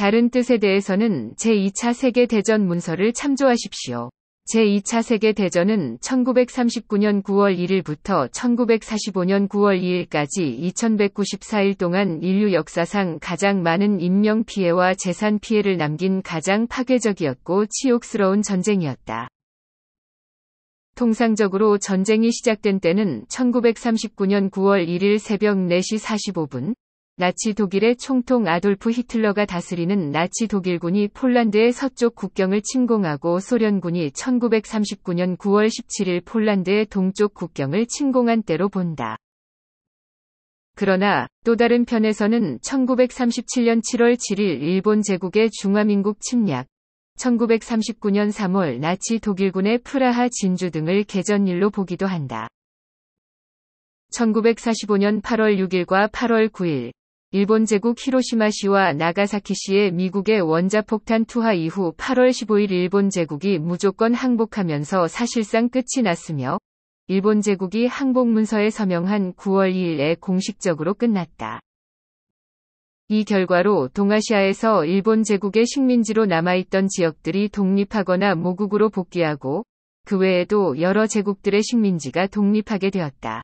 다른 뜻에 대해서는 제2차 세계대전 문서를 참조하십시오. 제2차 세계대전은 1939년 9월 1일부터 1945년 9월 2일까지 2194일 동안 인류 역사상 가장 많은 인명피해와 재산 피해를 남긴 가장 파괴적이었고 치욕스러운 전쟁이었다. 통상적으로 전쟁이 시작된 때는 1939년 9월 1일 새벽 4시 45분, 나치 독일의 총통 아돌프 히틀러가 다스리는 나치 독일군이 폴란드의 서쪽 국경을 침공하고 소련군이 1939년 9월 17일 폴란드의 동쪽 국경을 침공한 때로 본다. 그러나 또 다른 편에서는 1937년 7월 7일 일본 제국의 중화민국 침략, 1939년 3월 나치 독일군의 프라하 진주 등을 개전일로 보기도 한다. 1945년 8월 6일과 8월 9일, 일본 제국 히로시마시와 나가사키시의 미국의 원자폭탄 투하 이후 8월 15일 일본 제국이 무조건 항복하면서 사실상 끝이 났으며 일본 제국이 항복문서에 서명한 9월 2일에 공식적으로 끝났다. 이 결과로 동아시아에서 일본 제국의 식민지로 남아있던 지역들이 독립하거나 모국으로 복귀하고 그 외에도 여러 제국들의 식민지가 독립하게 되었다.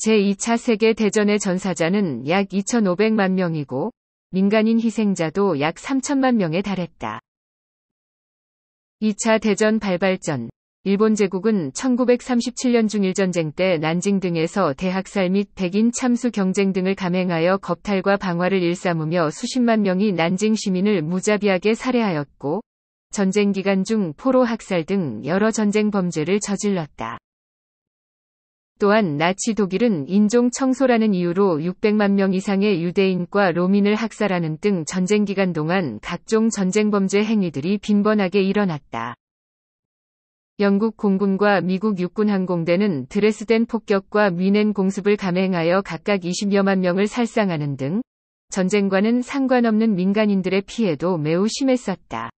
제2차 세계대전의 전사자는 약 2,500만 명이고 민간인 희생자도 약 3천만 명에 달했다. 2차 대전 발발 전 일본 제국은 1937년 중일전쟁 때 난징 등에서 대학살 및 백인 참수 경쟁 등을 감행하여 겁탈과 방화를 일삼으며 수십만 명이 난징 시민을 무자비하게 살해하였고 전쟁 기간 중 포로 학살 등 여러 전쟁 범죄를 저질렀다. 또한 나치 독일은 인종 청소라는 이유로 600만 명 이상의 유대인과 로민을 학살하는 등 전쟁 기간 동안 각종 전쟁 범죄 행위들이 빈번하게 일어났다. 영국 공군과 미국 육군 항공대는 드레스덴 폭격과 위넨 공습을 감행하여 각각 20여만 명을 살상하는 등 전쟁과는 상관없는 민간인들의 피해도 매우 심했었다.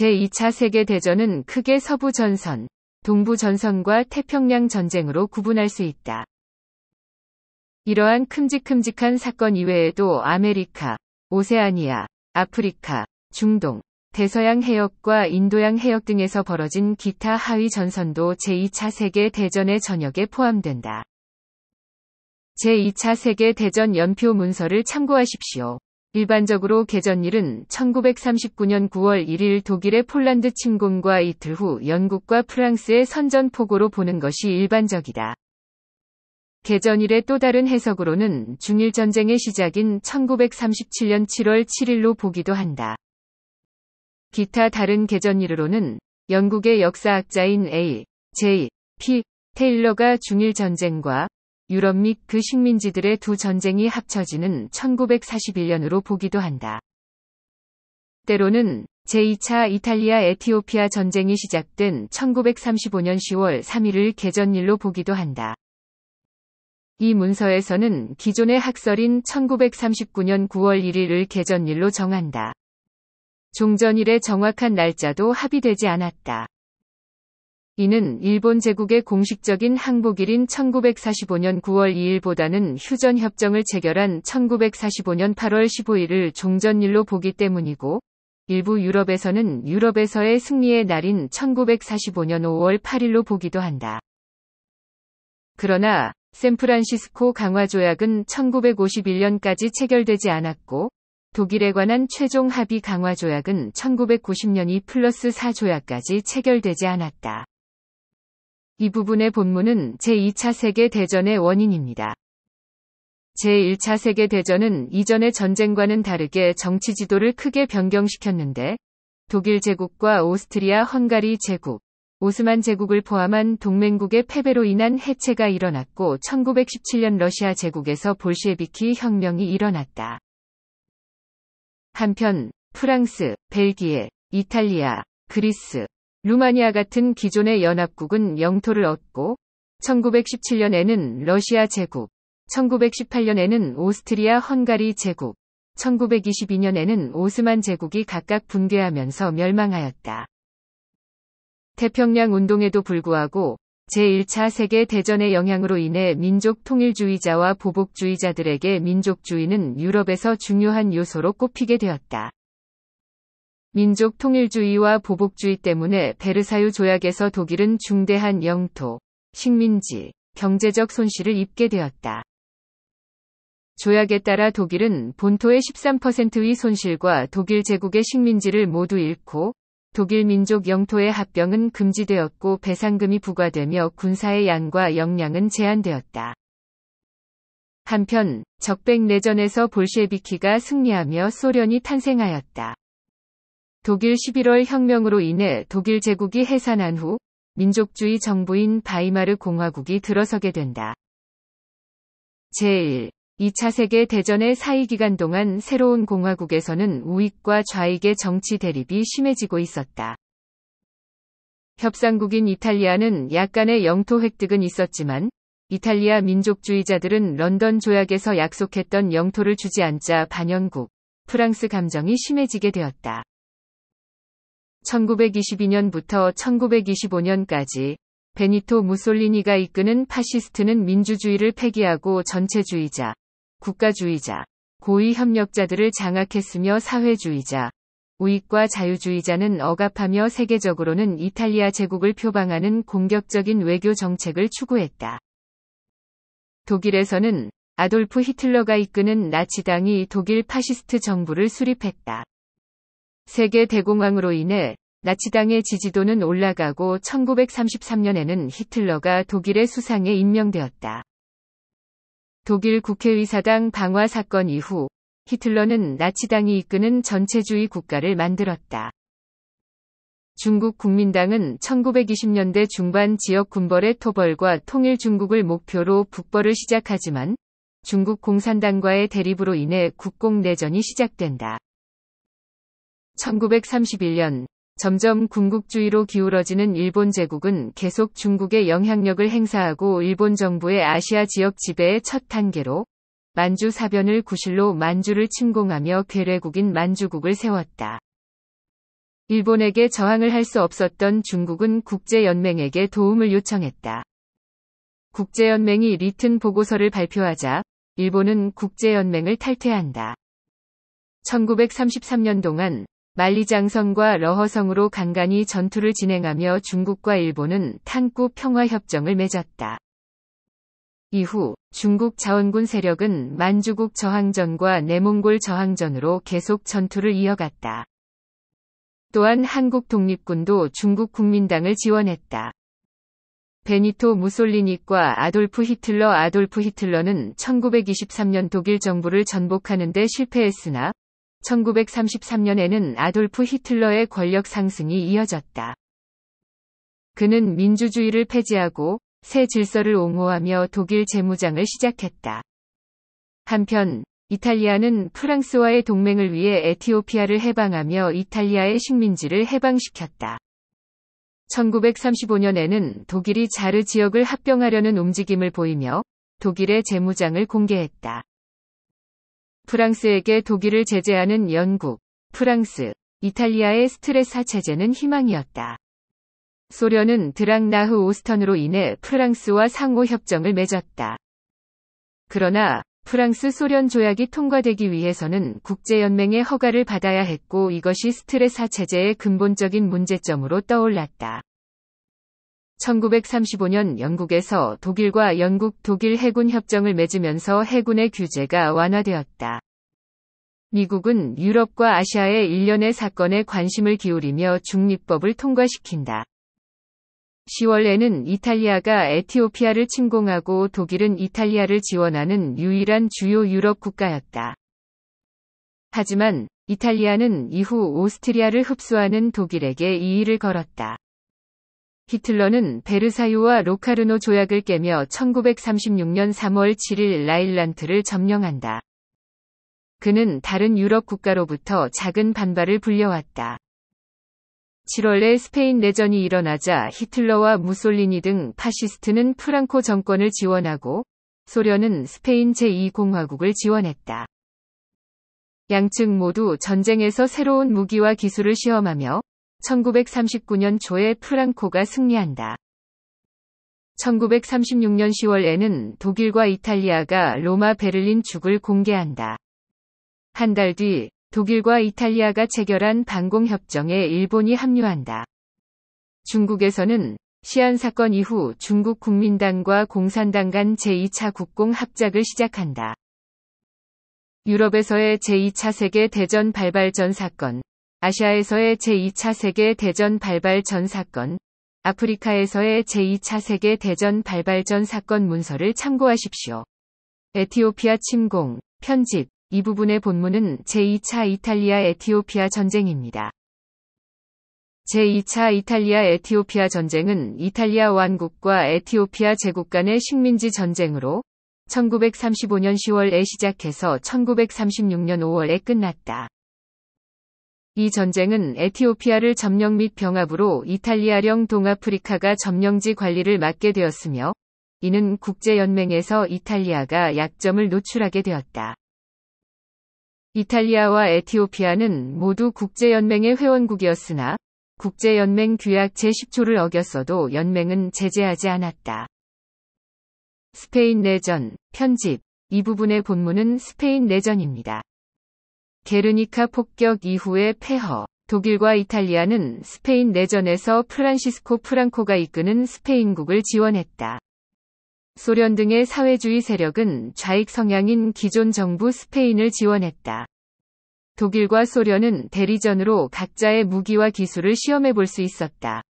제2차 세계대전은 크게 서부 전선, 동부 전선과 태평양 전쟁으로 구분할 수 있다. 이러한 큼직큼직한 사건 이외에도 아메리카, 오세아니아, 아프리카, 중동, 대서양 해역과 인도양 해역 등에서 벌어진 기타 하위 전선도 제2차 세계 대전의 전역에 포함된다. 제2차 세계 대전 연표 문서를 참고하십시오. 일반적으로 개전일은 1939년 9월 1일 독일의 폴란드 침공과 이틀 후 영국과 프랑스의 선전포고로 보는 것이 일반적이다. 개전일의 또 다른 해석으로는 중일전쟁의 시작인 1937년 7월 7일로 보기도 한다. 기타 다른 개전일으로는 영국의 역사학자인 A. J. P. 테일러가 중일전쟁과 유럽 및 그 식민지들의 두 전쟁이 합쳐지는 1941년으로 보기도 한다. 때로는 제2차 이탈리아 에티오피아 전쟁이 시작된 1935년 10월 3일을 개전일로 보기도 한다. 이 문서에서는 기존의 학설인 1939년 9월 1일을 개전일로 정한다. 종전일의 정확한 날짜도 합의되지 않았다. 이는 일본 제국의 공식적인 항복일인 1945년 9월 2일보다는 휴전 협정을 체결한 1945년 8월 15일을 종전일로 보기 때문이고 일부 유럽에서는 유럽에서의 승리의 날인 1945년 5월 8일로 보기도 한다. 그러나 샌프란시스코 강화 조약은 1951년까지 체결되지 않았고 독일에 관한 최종 합의 강화 조약은 1990년 2 플러스 4 조약까지 체결되지 않았다. 이 부분의 본문은 제2차 세계대전의 원인입니다. 제1차 세계대전은 이전의 전쟁과는 다르게 정치 지도를 크게 변경시켰는데 독일 제국과 오스트리아 헝가리 제국, 오스만 제국을 포함한 동맹국의 패배로 인한 해체가 일어났고 1917년 러시아 제국에서 볼셰비키 혁명이 일어났다. 한편 프랑스, 벨기에, 이탈리아, 그리스, 루마니아 같은 기존의 연합국은 영토를 얻고 1917년에는 러시아 제국, 1918년에는 오스트리아 헝가리 제국, 1922년에는 오스만 제국이 각각 붕괴하면서 멸망하였다. 태평양 운동에도 불구하고 제1차 세계 대전의 영향으로 인해 민족 통일주의자와 보복주의자들에게 민족주의는 유럽에서 중요한 요소로 꼽히게 되었다. 민족 통일주의와 보복주의 때문에 베르사유 조약에서 독일은 중대한 영토, 식민지, 경제적 손실을 입게 되었다. 조약에 따라 독일은 본토의 13%의 손실과 독일 제국의 식민지를 모두 잃고 독일 민족 영토의 합병은 금지되었고 배상금이 부과되며 군사의 양과 역량은 제한되었다. 한편 적백 내전에서 볼셰비키가 승리하며 소련이 탄생하였다. 독일 11월 혁명으로 인해 독일 제국이 해산한 후 민족주의 정부인 바이마르 공화국이 들어서게 된다. 제1. 2차 세계 대전의 사이 기간 동안 새로운 공화국에서는 우익과 좌익의 정치 대립이 심해지고 있었다. 협상국인 이탈리아는 약간의 영토 획득은 있었지만 이탈리아 민족주의자들은 런던 조약에서 약속했던 영토를 주지 않자 반영국, 프랑스 감정이 심해지게 되었다. 1922년부터 1925년까지 베니토 무솔리니가 이끄는 파시스트는 민주주의를 폐기하고 전체주의자, 국가주의자, 고위 협력자들을 장악했으며 사회주의자, 우익과 자유주의자는 억압하며 세계적으로는 이탈리아 제국을 표방하는 공격적인 외교 정책을 추구했다. 독일에서는 아돌프 히틀러가 이끄는 나치당이 독일 파시스트 정부를 수립했다. 세계 대공황으로 인해 나치당의 지지도는 올라가고 1933년에는 히틀러가 독일의 수상에 임명되었다. 독일 국회의사당 방화 사건 이후 히틀러는 나치당이 이끄는 전체주의 국가를 만들었다. 중국 국민당은 1920년대 중반 지역 군벌의 토벌과 통일 중국을 목표로 북벌을 시작하지만 중국 공산당과의 대립으로 인해 국공 내전이 시작된다. 1931년 점점 군국주의로 기울어지는 일본 제국은 계속 중국의 영향력을 행사하고 일본 정부의 아시아 지역 지배의 첫 단계로 만주 사변을 구실로 만주를 침공하며 괴뢰국인 만주국을 세웠다. 일본에게 저항을 할 수 없었던 중국은 국제연맹에게 도움을 요청했다. 국제연맹이 리튼 보고서를 발표하자 일본은 국제연맹을 탈퇴한다. 1933년 동안 만리장성과 러허성으로 간간히 전투를 진행하며 중국과 일본은 탄구 평화협정을 맺었다. 이후 중국 자원군 세력은 만주국 저항전과 내몽골 저항전으로 계속 전투를 이어갔다. 또한 한국 독립군도 중국 국민당을 지원했다. 베니토 무솔리니과 아돌프 히틀러 아돌프 히틀러는 1923년 독일 정부를 전복하는데 실패했으나 1933년에는 아돌프 히틀러의 권력 상승이 이어졌다. 그는 민주주의를 폐지하고 새 질서를 옹호하며 독일 재무장을 시작했다. 한편 이탈리아는 프랑스와의 동맹을 위해 에티오피아를 해방하며 이탈리아의 식민지를 해방시켰다. 1935년에는 독일이 자르 지역을 합병하려는 움직임을 보이며 독일의 재무장을 공개했다. 프랑스에게 독일을 제재하는 영국, 프랑스, 이탈리아의 스트레사 체제는 희망이었다. 소련은 드랑나흐 오스턴으로 인해 프랑스와 상호 협정을 맺었다. 그러나 프랑스 소련 조약이 통과되기 위해서는 국제연맹의 허가를 받아야 했고 이것이 스트레사 체제의 근본적인 문제점으로 떠올랐다. 1935년 영국에서 독일과 영국 독일 해군 협정을 맺으면서 해군의 규제가 완화되었다. 미국은 유럽과 아시아의 일련의 사건에 관심을 기울이며 중립법을 통과시킨다. 10월에는 이탈리아가 에티오피아를 침공하고 독일은 이탈리아를 지원하는 유일한 주요 유럽 국가였다. 하지만 이탈리아는 이후 오스트리아를 흡수하는 독일에게 이의를 걸었다. 히틀러는 베르사유와 로카르노 조약을 깨며 1936년 3월 7일 라일란트를 점령한다. 그는 다른 유럽 국가로부터 작은 반발을 불려왔다. 7월에 스페인 내전이 일어나자 히틀러와 무솔리니 등 파시스트는 프랑코 정권을 지원하고 소련은 스페인 제2공화국을 지원했다. 양측 모두 전쟁에서 새로운 무기와 기술을 시험하며 1939년 초에 프랑코가 승리한다. 1936년 10월에는 독일과 이탈리아가 로마 베를린 축을 공개한다. 한 달 뒤 독일과 이탈리아가 체결한 반공협정에 일본이 합류한다. 중국에서는 시안 사건 이후 중국 국민당과 공산당 간 제2차 국공 합작을 시작한다. 유럽에서의 제2차 세계 대전 발발전 사건, 아시아에서의 제2차 세계 대전 발발전 사건, 아프리카에서의 제2차 세계 대전 발발전 사건 문서를 참고하십시오. 에티오피아 침공, 편집, 이 부분의 본문은 제2차 이탈리아 에티오피아 전쟁입니다. 제2차 이탈리아 에티오피아 전쟁은 이탈리아 왕국과 에티오피아 제국 간의 식민지 전쟁으로 1935년 10월에 시작해서 1936년 5월에 끝났다. 이 전쟁은 에티오피아를 점령 및 병합으로 이탈리아령 동아프리카가 점령지 관리를 맡게 되었으며 이는 국제연맹에서 이탈리아가 약점을 노출하게 되었다. 이탈리아와 에티오피아는 모두 국제연맹의 회원국이었으나 국제연맹 규약 제10조를 어겼어도 연맹은 제재하지 않았다. 스페인 내전, 편집, 이 부분의 본문은 스페인 내전입니다. 게르니카 폭격 이후의 폐허. 독일과 이탈리아는 스페인 내전에서 프란시스코 프랑코가 이끄는 스페인국을 지원했다. 소련 등의 사회주의 세력은 좌익 성향인 기존 정부 스페인을 지원했다. 독일과 소련은 대리전으로 각자의 무기와 기술을 시험해 볼 수 있었다.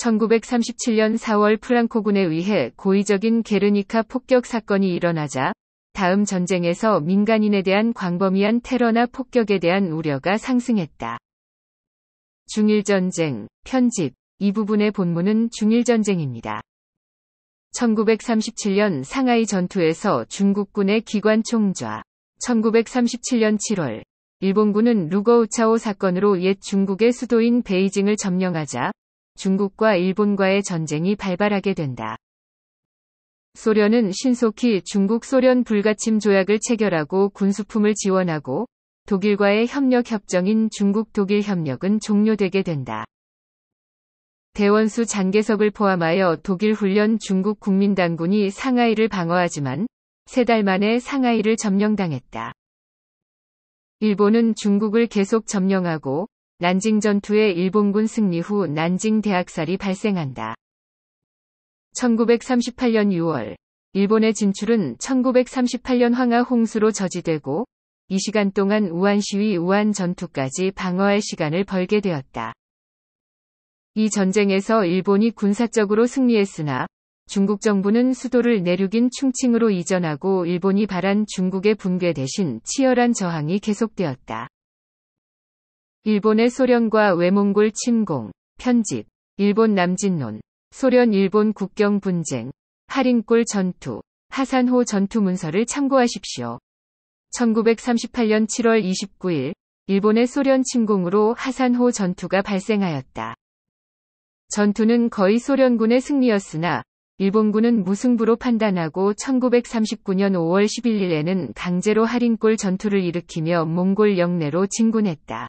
1937년 4월 프랑코군에 의해 고의적인 게르니카 폭격 사건이 일어나자 다음 전쟁에서 민간인에 대한 광범위한 테러나 폭격에 대한 우려가 상승했다. 중일전쟁, 편집, 이 부분의 본문은 중일전쟁입니다. 1937년 상하이 전투에서 중국군의 기관 총좌. 1937년 7월, 일본군은 루거우차오 사건으로 옛 중국의 수도인 베이징을 점령하자 중국과 일본과의 전쟁이 발발하게 된다. 소련은 신속히 중국 소련 불가침 조약을 체결하고 군수품을 지원하고 독일과의 협력 협정인 중국 독일 협력은 종료되게 된다. 대원수 장계석을 포함하여 독일 훈련 중국 국민당군이 상하이를 방어하지만 세 달 만에 상하이를 점령당했다. 일본은 중국을 계속 점령하고 난징 전투의 일본군 승리 후 난징 대학살이 발생한다. 1938년 6월 일본의 진출은 1938년 황하 홍수로 저지되고 이 시간 동안 우한 시위 우한 전투까지 방어할 시간을 벌게 되었다. 이 전쟁에서 일본이 군사적으로 승리했으나 중국 정부는 수도를 내륙인 충칭으로 이전하고 일본이 바란 중국의 붕괴 대신 치열한 저항이 계속되었다. 일본의 소련과 외몽골 침공, 편집, 일본 남진론, 소련 일본 국경 분쟁, 할인골 전투, 하산호 전투 문서를 참고하십시오. 1938년 7월 29일 일본의 소련 침공으로 하산호 전투가 발생하였다. 전투는 거의 소련군의 승리였으나 일본군은 무승부로 판단하고 1939년 5월 11일에는 강제로 할인골 전투를 일으키며 몽골 영내로 진군했다.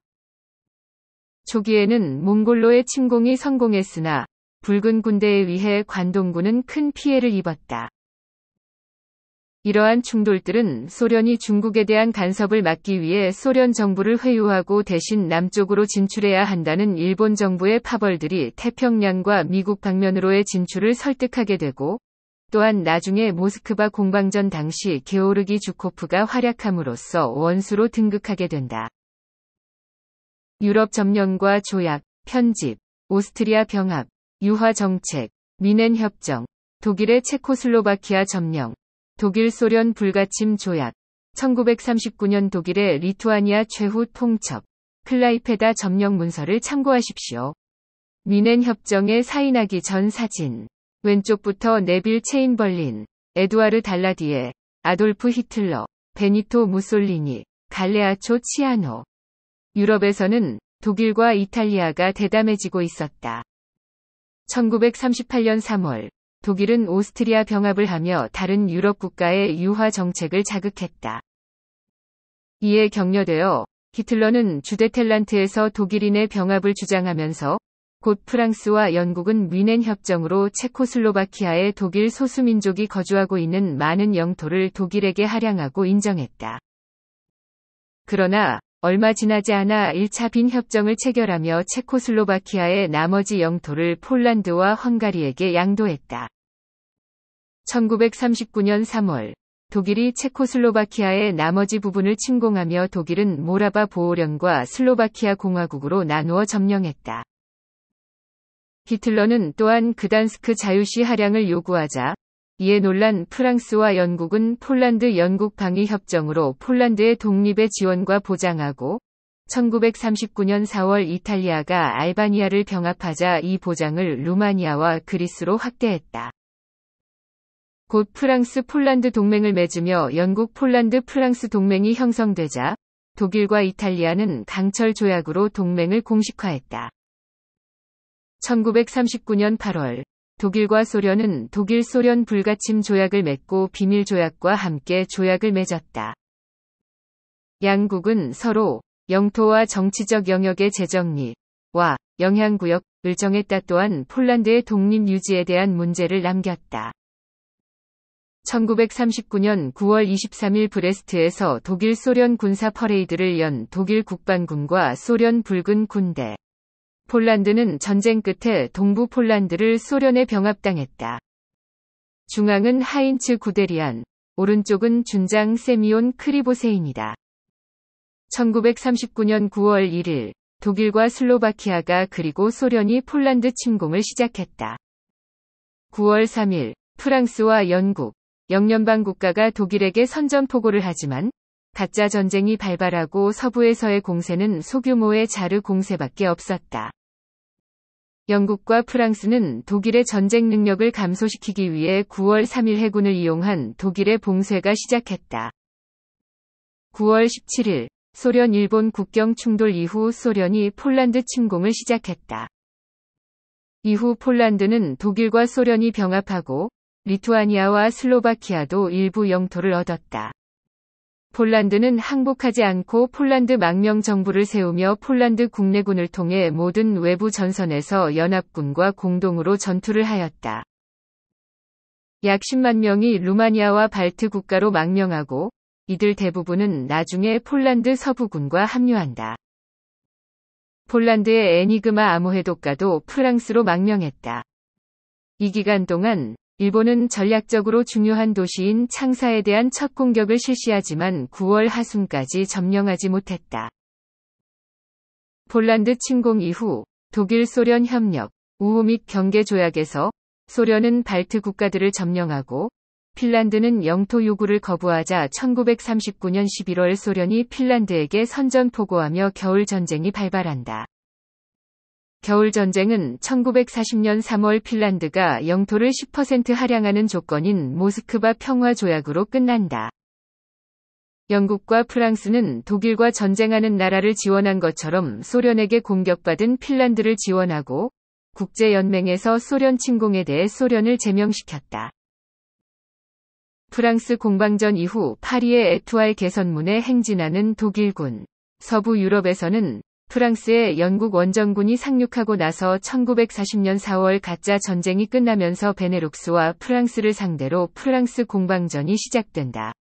초기에는 몽골로의 침공이 성공했으나 붉은 군대에 의해 관동군은 큰 피해를 입었다. 이러한 충돌들은 소련이 중국에 대한 간섭을 막기 위해 소련 정부를 회유하고 대신 남쪽으로 진출해야 한다는 일본 정부의 파벌들이 태평양과 미국 방면으로의 진출을 설득하게 되고 또한 나중에 모스크바 공방전 당시 게오르기 주코프가 활약함으로써 원수로 등극하게 된다. 유럽 점령과 조약, 편집, 오스트리아 병합, 유화 정책, 미넨 협정, 독일의 체코슬로바키아 점령, 독일 소련 불가침 조약, 1939년 독일의 리투아니아 최후 통첩, 클라이페다 점령 문서를 참고하십시오. 미넨 협정에 사인하기 전 사진. 왼쪽부터 네빌 체인벌린, 에두아르 달라디에, 아돌프 히틀러, 베니토 무솔리니, 갈레아초 치아노. 유럽에서는 독일과 이탈리아가 대담해지고 있었다. 1938년 3월 독일은 오스트리아 병합을 하며 다른 유럽 국가의 유화 정책을 자극했다. 이에 격려되어 히틀러는 주데텔란트에서 독일인의 병합을 주장하면서 곧 프랑스와 영국은 위넨 협정으로 체코슬로바키아의 독일 소수민족이 거주하고 있는 많은 영토를 독일에게 할양하고 인정했다. 그러나 얼마 지나지 않아 1차 빈 협정을 체결하며 체코슬로바키아의 나머지 영토를 폴란드와 헝가리에게 양도했다. 1939년 3월 독일이 체코슬로바키아의 나머지 부분을 침공하며 독일은 모라바 보호령과 슬로바키아 공화국으로 나누어 점령했다. 히틀러는 또한 그단스크 자유시 하량을 요구하자 이에 논란 프랑스와 영국은 폴란드 영국 방위 협정으로 폴란드의 독립의 지원과 보장하고 1939년 4월 이탈리아가 알바니아를 병합하자 이 보장을 루마니아와 그리스로 확대했다. 곧 프랑스 폴란드 동맹을 맺으며 영국 폴란드 프랑스 동맹이 형성되자 독일과 이탈리아는 강철 조약으로 동맹을 공식화했다. 1939년 8월 독일과 소련은 독일 소련 불가침 조약을 맺고 비밀 조약과 함께 조약을 맺었다. 양국은 서로 영토와 정치적 영역의 재정립과 영향구역을 정했다 또한 폴란드의 독립 유지에 대한 문제를 남겼다. 1939년 9월 23일 브레스트에서 독일 소련 군사 퍼레이드를 연 독일 국방군과 소련 붉은 군대, 폴란드는 전쟁 끝에 동부 폴란드를 소련에 병합당했다. 중앙은 하인츠 구데리안, 오른쪽은 준장 세미온 크리보세인이다. 1939년 9월 1일 독일과 슬로바키아가 그리고 소련이 폴란드 침공을 시작했다. 9월 3일 프랑스와 영국, 영연방 국가가 독일에게 선전포고를 하지만 가짜 전쟁이 발발하고 서부에서의 공세는 소규모의 자르 공세밖에 없었다. 영국과 프랑스는 독일의 전쟁 능력을 감소시키기 위해 9월 3일 해군을 이용한 독일의 봉쇄가 시작했다. 9월 17일 소련 일본 국경 충돌 이후 소련이 폴란드 침공을 시작했다. 이후 폴란드는 독일과 소련이 병합하고 리투아니아와 슬로바키아도 일부 영토를 얻었다. 폴란드는 항복하지 않고 폴란드 망명 정부를 세우며 폴란드 국내군을 통해 모든 외부 전선에서 연합군과 공동으로 전투를 하였다. 약 10만 명이 루마니아와 발트 국가로 망명하고 이들 대부분은 나중에 폴란드 서부군과 합류한다. 폴란드의 애니그마 암호해독가도 프랑스로 망명했다. 이 기간 동안 일본은 전략적으로 중요한 도시인 창사에 대한 첫 공격을 실시하지만 9월 하순까지 점령하지 못했다. 폴란드 침공 이후 독일 소련 협력, 우호 및 경계 조약에서 소련은 발트 국가들을 점령하고 핀란드는 영토 요구를 거부하자 1939년 11월 소련이 핀란드에게 선전포고하며 겨울 전쟁이 발발한다. 겨울전쟁은 1940년 3월 핀란드가 영토를 10% 할양하는 조건인 모스크바 평화조약으로 끝난다. 영국과 프랑스는 독일과 전쟁하는 나라를 지원한 것처럼 소련에게 공격받은 핀란드를 지원하고 국제연맹에서 소련 침공에 대해 소련을 제명시켰다. 프랑스 공방전 이후 파리의 에투알 개선문에 행진하는 독일군. 서부 유럽에서는 프랑스에 영국 원정군이 상륙하고 나서 1940년 4월 가짜 전쟁이 끝나면서 베네룩스와 프랑스를 상대로 프랑스 공방전이 시작된다.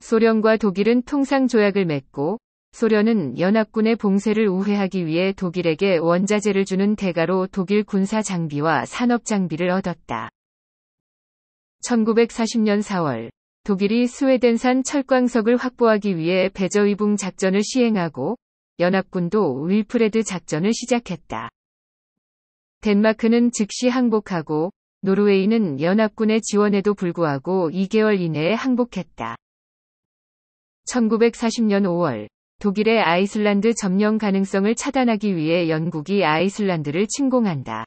소련과 독일은 통상 조약을 맺고 소련은 연합군의 봉쇄를 우회하기 위해 독일에게 원자재를 주는 대가로 독일 군사 장비와 산업 장비를 얻었다. 1940년 4월 독일이 스웨덴산 철광석을 확보하기 위해 베저위붕 작전을 시행하고 연합군도 윌프레드 작전을 시작했다. 덴마크는 즉시 항복하고 노르웨이는 연합군의 지원에도 불구하고 2개월 이내에 항복했다. 1940년 5월 독일의 아이슬란드 점령 가능성을 차단하기 위해 영국이 아이슬란드를 침공한다.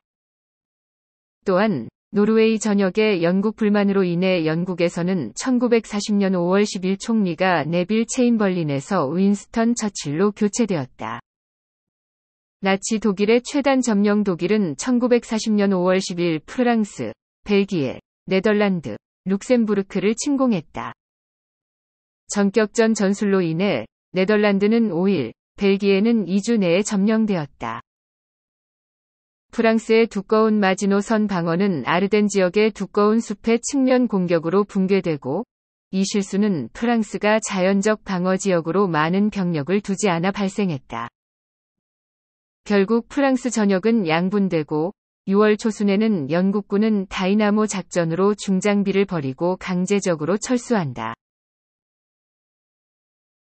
또한 노르웨이 전역의 영국 불만으로 인해 영국에서는 1940년 5월 10일 총리가 네빌 체인벌린에서 윈스턴 처칠로 교체되었다. 나치 독일의 최단 점령 독일은 1940년 5월 10일 프랑스, 벨기에, 네덜란드, 룩셈부르크를 침공했다. 전격전 전술로 인해 네덜란드는 5일, 벨기에는 2주 내에 점령되었다. 프랑스의 두꺼운 마지노선 방어는 아르덴 지역의 두꺼운 숲의 측면 공격으로 붕괴되고 이 실수는 프랑스가 자연적 방어 지역으로 많은 병력을 두지 않아 발생했다. 결국 프랑스 전역은 양분되고 6월 초순에는 영국군은 다이나모 작전으로 중장비를 버리고 강제적으로 철수한다.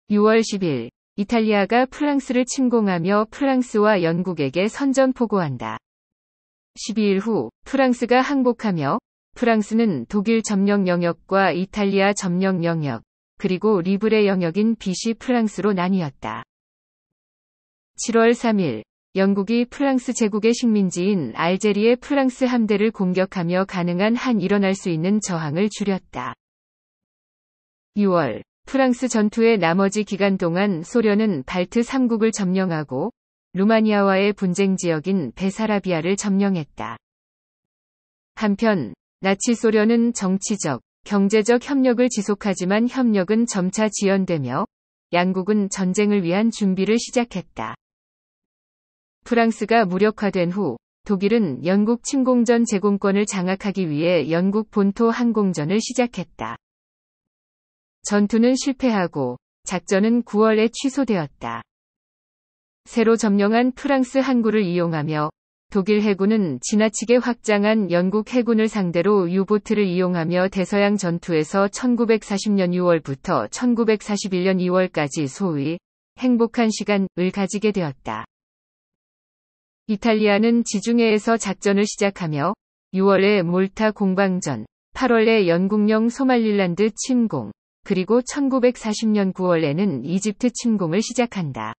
6월 10일 이탈리아가 프랑스를 침공하며 프랑스와 영국에게 선전 포고한다. 12일 후 프랑스가 항복하며 프랑스는 독일 점령 영역과 이탈리아 점령 영역, 그리고 리브레 영역인 비시 프랑스로 나뉘었다. 7월 3일, 영국이 프랑스 제국의 식민지인 알제리의 프랑스 함대를 공격하며 가능한 한 일어날 수 있는 저항을 줄였다. 6월, 프랑스 전투의 나머지 기간 동안 소련은 발트 3국을 점령하고 루마니아와의 분쟁 지역인 베사라비아를 점령했다. 한편 나치 소련은 정치적, 경제적 협력을 지속하지만 협력은 점차 지연되며 양국은 전쟁을 위한 준비를 시작했다. 프랑스가 무력화된 후 독일은 영국 침공전 제공권을 장악하기 위해 영국 본토 항공전을 시작했다. 전투는 실패하고 작전은 9월에 취소되었다. 새로 점령한 프랑스 항구를 이용하며 독일 해군은 지나치게 확장한 영국 해군을 상대로 유보트를 이용하며 대서양 전투에서 1940년 6월부터 1941년 2월까지 소위 행복한 시간을 가지게 되었다. 이탈리아는 지중해에서 작전을 시작하며 6월에 몰타 공방전, 8월에 영국령 소말릴란드 침공, 그리고 1940년 9월에는 이집트 침공을 시작한다.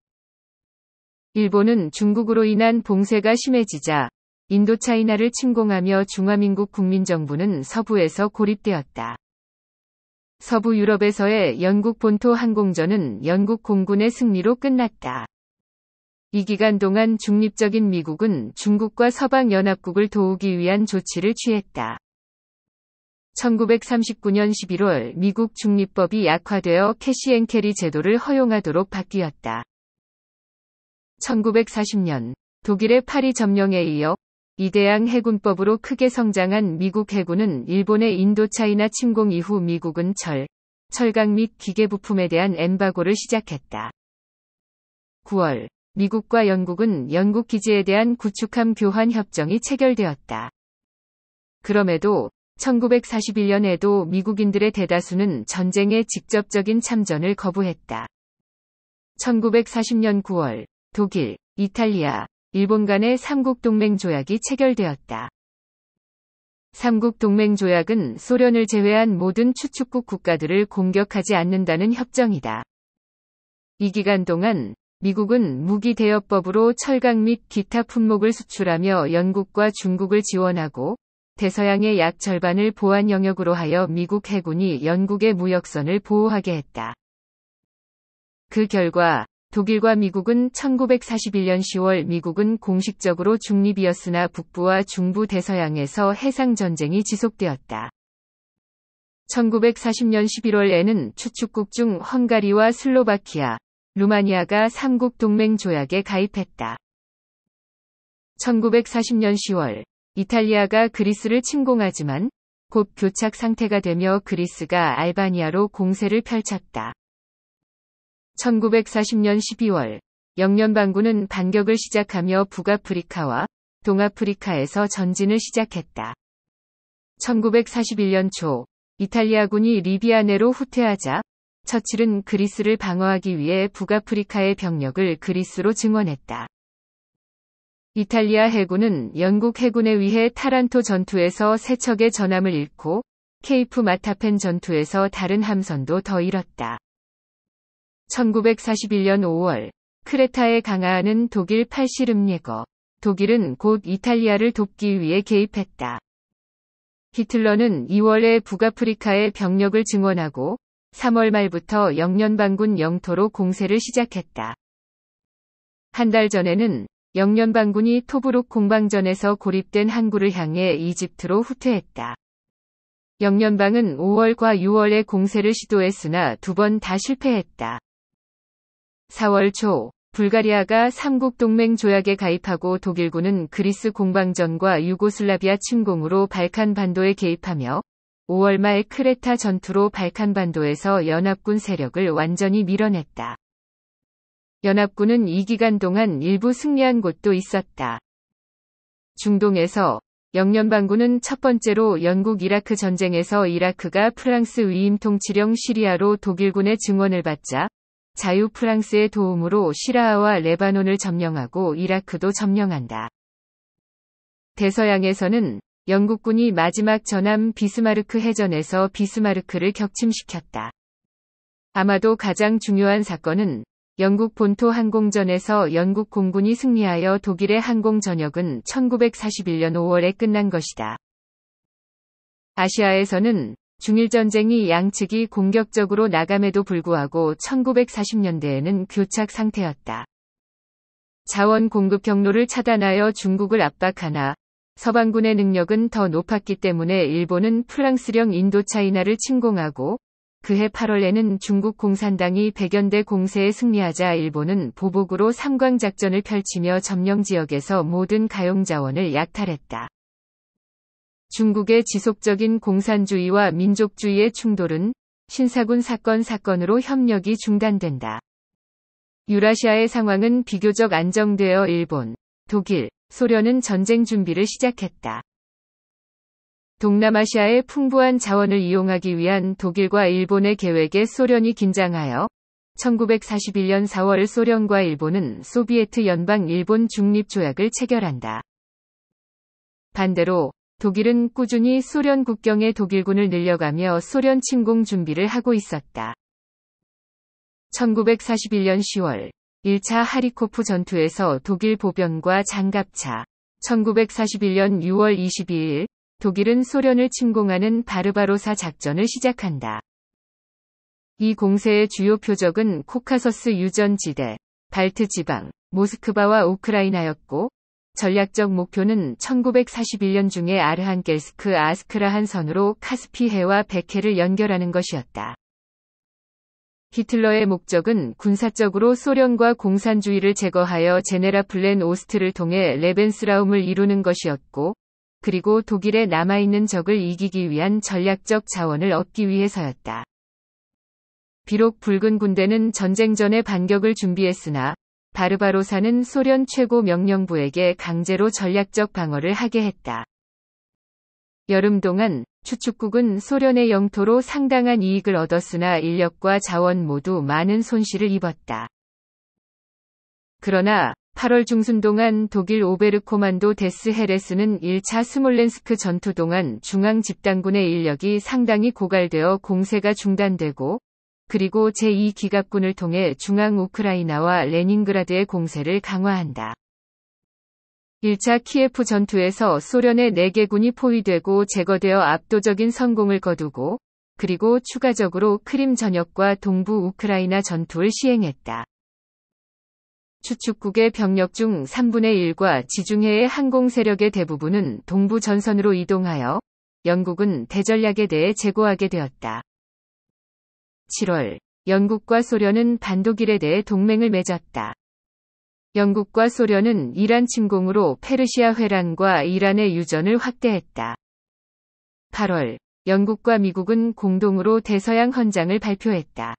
일본은 중국으로 인한 봉쇄가 심해지자 인도차이나를 침공하며 중화민국 국민정부는 서부에서 고립되었다. 서부 유럽에서의 영국 본토 항공전은 영국 공군의 승리로 끝났다. 이 기간 동안 중립적인 미국은 중국과 서방연합국을 도우기 위한 조치를 취했다. 1939년 11월 미국 중립법이 약화되어 캐시앤캐리 제도를 허용하도록 바뀌었다. 1940년 독일의 파리 점령에 이어 이대양 해군법으로 크게 성장한 미국 해군은 일본의 인도차이나 침공 이후 미국은 철, 철강 및 기계 부품에 대한 엠바고를 시작했다. 9월, 미국과 영국은 영국 기지에 대한 구축함 교환 협정이 체결되었다. 그럼에도 1941년에도 미국인들의 대다수는 전쟁의 직접적인 참전을 거부했다. 1940년 9월, 독일, 이탈리아, 일본 간의 삼국 동맹 조약이 체결되었다. 삼국 동맹 조약은 소련을 제외한 모든 추축국 국가들을 공격하지 않는다는 협정이다. 이 기간 동안 미국은 무기 대여법으로 철강 및 기타 품목을 수출하며 영국과 중국을 지원하고 대서양의 약 절반을 보안 영역으로 하여 미국 해군이 영국의 무역선을 보호하게 했다. 그 결과 독일과 미국은 1941년 10월 미국은 공식적으로 중립이었으나 북부와 중부 대서양에서 해상 전쟁이 지속되었다. 1940년 11월에는 추축국 중 헝가리와 슬로바키아, 루마니아가 3국 동맹 조약에 가입했다. 1940년 10월, 이탈리아가 그리스를 침공하지만 곧 교착 상태가 되며 그리스가 알바니아로 공세를 펼쳤다. 1940년 12월 영년방군은 반격을 시작하며 북아프리카와 동아프리카에서 전진을 시작했다. 1941년 초 이탈리아군이 리비아 네로 후퇴하자 처칠은 그리스를 방어하기 위해 북아프리카의 병력을 그리스로 증원했다. 이탈리아 해군은 영국 해군에 의해 타란토 전투에서 세척의 전함을 잃고 케이프 마타펜 전투에서 다른 함선도 더 잃었다. 1941년 5월 크레타에 강화하는 독일 팔시름예거 독일은 곧 이탈리아를 돕기 위해 개입했다. 히틀러는 2월에 북아프리카에 병력을 증원하고 3월 말부터 영년방군 영토로 공세를 시작했다. 한 달 전에는 영년방군이 토브룩 공방전에서 고립된 항구를 향해 이집트로 후퇴했다. 영년방은 5월과 6월에 공세를 시도했으나 두 번 다 실패했다. 4월 초 불가리아가 삼국 동맹 조약에 가입하고 독일군은 그리스 공방전과 유고슬라비아 침공으로 발칸 반도에 개입하며 5월 말 크레타 전투로 발칸 반도에서 연합군 세력을 완전히 밀어냈다. 연합군은 이 기간 동안 일부 승리한 곳도 있었다. 중동에서 영연방군은 첫 번째로 영국 이라크 전쟁에서 이라크가 프랑스 위임 통치령 시리아로 독일군의 증원을 받자 자유 프랑스의 도움으로 시라아와 레바논을 점령하고 이라크도 점령한다. 대서양에서는 영국군이 마지막 전함 비스마르크 해전에서 비스마르크를 격침시켰다. 아마도 가장 중요한 사건은 영국 본토 항공전에서 영국 공군이 승리하여 독일의 항공 전역은 1941년 5월에 끝난 것이다. 아시아에서는 중일전쟁이 양측이 공격적으로 나감에도 불구하고 1940년대에는 교착 상태였다. 자원 공급 경로를 차단하여 중국을 압박하나 서방군의 능력은 더 높았기 때문에 일본은 프랑스령 인도차이나를 침공하고 그해 8월에는 중국 공산당이 백연대 공세에 승리하자 일본은 보복으로 삼광작전을 펼치며 점령 지역에서 모든 가용 자원을 약탈했다. 중국의 지속적인 공산주의와 민족주의의 충돌은 신사군 사건 사건으로 협력이 중단된다. 유라시아의 상황은 비교적 안정되어 일본, 독일, 소련은 전쟁 준비를 시작했다. 동남아시아의 풍부한 자원을 이용하기 위한 독일과 일본의 계획에 소련이 긴장하여 1941년 4월 소련과 일본은 소비에트 연방 일본 중립 조약을 체결한다. 반대로 독일은 꾸준히 소련 국경에 독일군을 늘려가며 소련 침공 준비를 하고 있었다. 1941년 10월 1차 하리코프 전투에서 독일 보병과 장갑차 1941년 6월 22일 독일은 소련을 침공하는 바르바로사 작전을 시작한다. 이 공세의 주요 표적은 코카서스 유전지대, 발트 지방, 모스크바와 우크라이나였고 전략적 목표는 1941년 중에 아르한겔스크 아스크라한 선으로 카스피해와 백해를 연결하는 것이었다. 히틀러의 목적은 군사적으로 소련과 공산주의를 제거하여 제네라 플랜 오스트를 통해 레벤스라움을 이루는 것이었고, 그리고 독일에 남아있는 적을 이기기 위한 전략적 자원을 얻기 위해서였다. 비록 붉은 군대는 전쟁 전에 반격을 준비했으나 바르바로사는 소련 최고 명령부에게 강제로 전략적 방어를 하게 했다. 여름 동안 추축국은 소련의 영토로 상당한 이익을 얻었으나 인력과 자원 모두 많은 손실을 입었다. 그러나 8월 중순 동안 독일 오베르 코만도 데스 헤레스는 1차 스몰렌스크 전투 동안 중앙 집단군의 인력이 상당히 고갈되어 공세가 중단되고 그리고 제2기갑군을 통해 중앙 우크라이나와 레닌그라드의 공세를 강화한다. 1차 키예프 전투에서 소련의 4개군이 포위되고 제거되어 압도적인 성공을 거두고 그리고 추가적으로 크림 전역과 동부 우크라이나 전투를 시행했다. 추축국의 병력 중 3분의 1과 지중해의 항공 세력의 대부분은 동부 전선으로 이동하여 영국은 대전략에 대해 제고하게 되었다. 7월 영국과 소련은 반독일에 대해 동맹을 맺었다. 영국과 소련은 이란 침공으로 페르시아 회란과 이란의 유전을 확대했다. 8월 영국과 미국은 공동으로 대서양 헌장을 발표했다.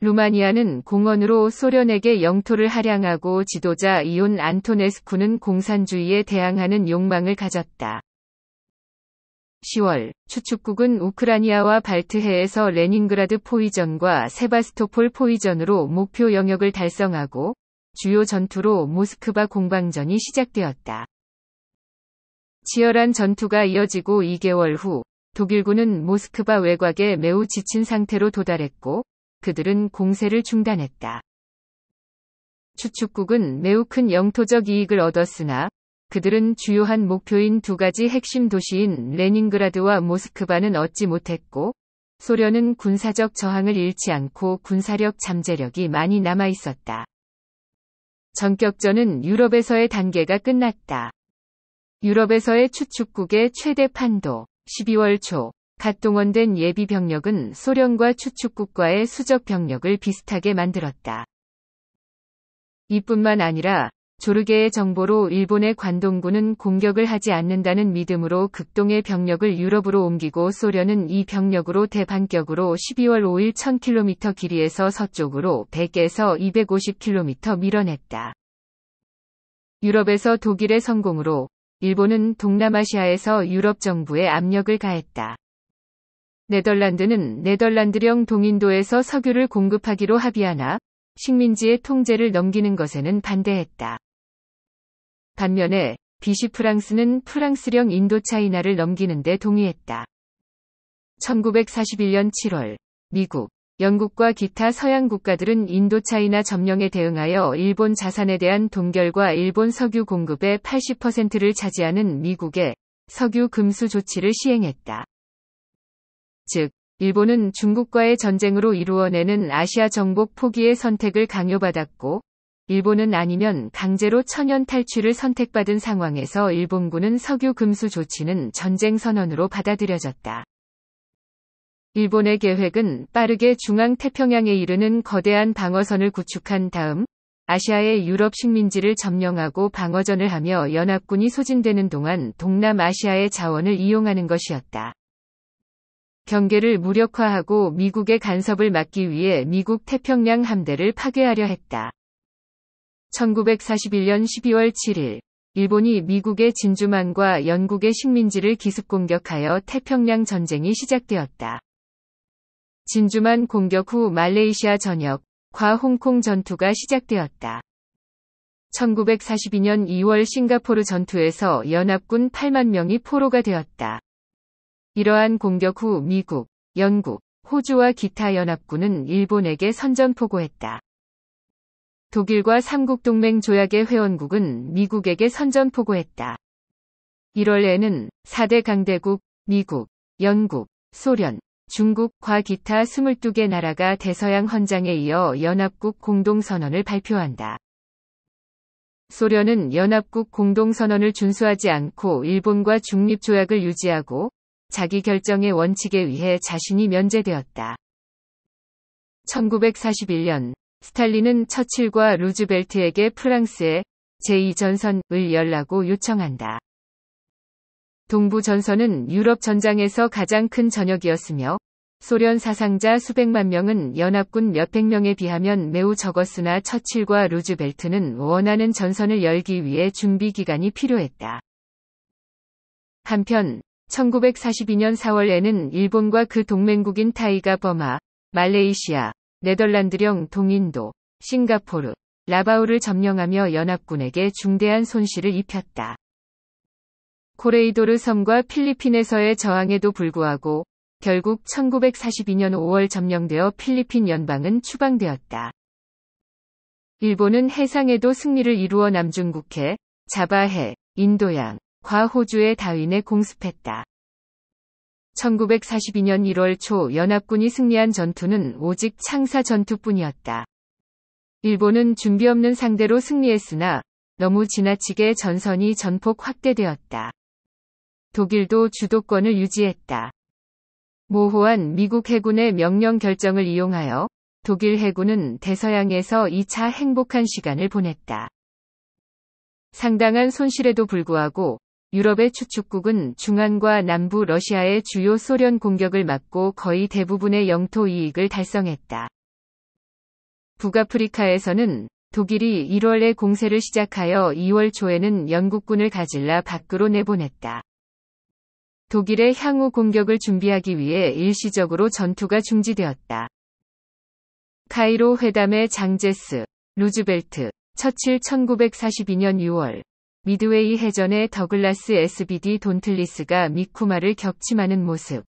루마니아는 공원으로 소련에게 영토를 할양하고 지도자 이온 안토네스쿠는 공산주의에 대항하는 욕망을 가졌다. 10월 추측국은 우크라니아와 발트해에서 레닌그라드 포위전과 세바스토폴 포위전으로 목표 영역을 달성하고 주요 전투로 모스크바 공방전이 시작되었다. 치열한 전투가 이어지고 2개월 후 독일군은 모스크바 외곽에 매우 지친 상태로 도달했고 그들은 공세를 중단했다. 추측국은 매우 큰 영토적 이익을 얻었으나 그들은 주요한 목표인 두 가지 핵심 도시인 레닌그라드와 모스크바는 얻지 못했고, 소련은 군사적 저항을 잃지 않고 군사력 잠재력이 많이 남아 있었다. 전격전은 유럽에서의 단계가 끝났다. 유럽에서의 추축국의 최대 판도 12월 초, 갓 동원된 예비 병력은 소련과 추축국과의 수적 병력을 비슷하게 만들었다. 이뿐만 아니라 조르게의 정보로 일본의 관동군은 공격을 하지 않는다는 믿음으로 극동의 병력을 유럽으로 옮기고 소련은 이 병력으로 대반격으로 12월 5일 1000km 길이에서 서쪽으로 100에서 250km 밀어냈다. 유럽에서 독일의 성공으로 일본은 동남아시아에서 유럽 정부에 압력을 가했다. 네덜란드는 네덜란드령 동인도에서 석유를 공급하기로 합의하나 식민지의 통제를 넘기는 것에는 반대했다. 반면에 비시 프랑스는 프랑스령 인도차이나를 넘기는데 동의했다. 1941년 7월 미국, 영국과 기타 서양 국가들은 인도차이나 점령에 대응하여 일본 자산에 대한 동결과 일본 석유 공급의 80%를 차지하는 미국의 석유 금수 조치를 시행했다. 즉, 일본은 중국과의 전쟁으로 이루어내는 아시아 정복 포기의 선택을 강요받았고, 일본은 아니면 강제로 천연 탈취를 선택받은 상황에서 일본군은 석유 금수 조치는 전쟁 선언으로 받아들여졌다. 일본의 계획은 빠르게 중앙 태평양에 이르는 거대한 방어선을 구축한 다음 아시아의 유럽 식민지를 점령하고 방어전을 하며 연합군이 소진되는 동안 동남아시아의 자원을 이용하는 것이었다. 경계를 무력화하고 미국의 간섭을 막기 위해 미국 태평양 함대를 파괴하려 했다. 1941년 12월 7일 일본이 미국의 진주만과 영국의 식민지를 기습 공격하여 태평양 전쟁이 시작되었다. 진주만 공격 후 말레이시아 전역과 홍콩 전투가 시작되었다. 1942년 2월 싱가포르 전투에서 연합군 8만 명이 포로가 되었다. 이러한 공격 후 미국, 영국, 호주와 기타 연합군은 일본에게 선전포고했다. 독일과 삼국동맹 조약의 회원국은 미국에게 선전포고했다. 1월에는 4대 강대국 미국, 영국, 소련, 중국과 기타 22개 나라가 대서양 헌장에 이어 연합국 공동선언을 발표한다. 소련은 연합국 공동선언을 준수하지 않고 일본과 중립조약을 유지하고 자기 결정의 원칙에 의해 자신이 면제되었다. 1941년 스탈린은 처칠과 루즈벨트에게 프랑스의 제2전선을 열라고 요청한다. 동부 전선은 유럽 전장에서 가장 큰 전역이었으며 소련 사상자 수백만 명은 연합군 몇백 명에 비하면 매우 적었으나 처칠과 루즈벨트는 원하는 전선을 열기 위해 준비 기간이 필요했다. 한편 1942년 4월에는 일본과 그 동맹국인 타이가 버마, 말레이시아, 네덜란드령 동인도, 싱가포르, 라바우를 점령하며 연합군에게 중대한 손실을 입혔다. 코레이도르 섬과 필리핀에서의 저항에도 불구하고 결국 1942년 5월 점령되어 필리핀 연방은 추방되었다. 일본은 해상에도 승리를 이루어 남중국해, 자바해, 인도양, 과호주의 다윈에 공습했다. 1942년 1월 초 연합군이 승리한 전투는 오직 창사 전투뿐이었다. 일본은 준비 없는 상대로 승리했으나 너무 지나치게 전선이 전폭 확대되었다. 독일도 주도권을 유지했다. 모호한 미국 해군의 명령 결정을 이용하여 독일 해군은 대서양에서 2차 행복한 시간을 보냈다. 상당한 손실에도 불구하고 유럽의 추축국은 중앙과 남부 러시아의 주요 소련 공격을 막고 거의 대부분의 영토 이익을 달성했다. 북아프리카에서는 독일이 1월에 공세를 시작하여 2월 초에는 영국군을 가질라 밖으로 내보냈다. 독일의 향후 공격을 준비하기 위해 일시적으로 전투가 중지되었다. 카이로 회담의 장제스, 루즈벨트, 처칠 1942년 6월 미드웨이 해전의 더글라스 SBD 돈틀리스가 미쿠마를 격침하는 모습.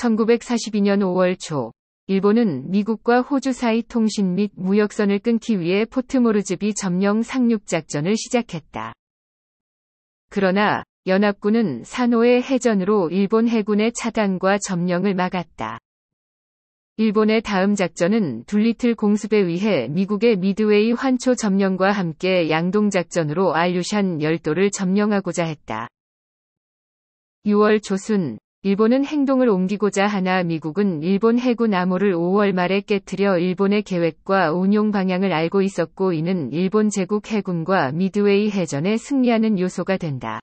1942년 5월 초, 일본은 미국과 호주 사이 통신 및 무역선을 끊기 위해 포트모르즈비 점령 상륙작전을 시작했다. 그러나 연합군은 산호의 해전으로 일본 해군의 차단과 점령을 막았다. 일본의 다음 작전은 둘리틀 공습에 의해 미국의 미드웨이 환초 점령과 함께 양동작전으로 알류샨 열도를 점령하고자 했다. 6월 초순 일본은 행동을 옮기고자 하나 미국은 일본 해군 암호를 5월 말에 깨뜨려 일본의 계획과 운용 방향을 알고 있었고 이는 일본 제국 해군과 미드웨이 해전에 승리하는 요소가 된다.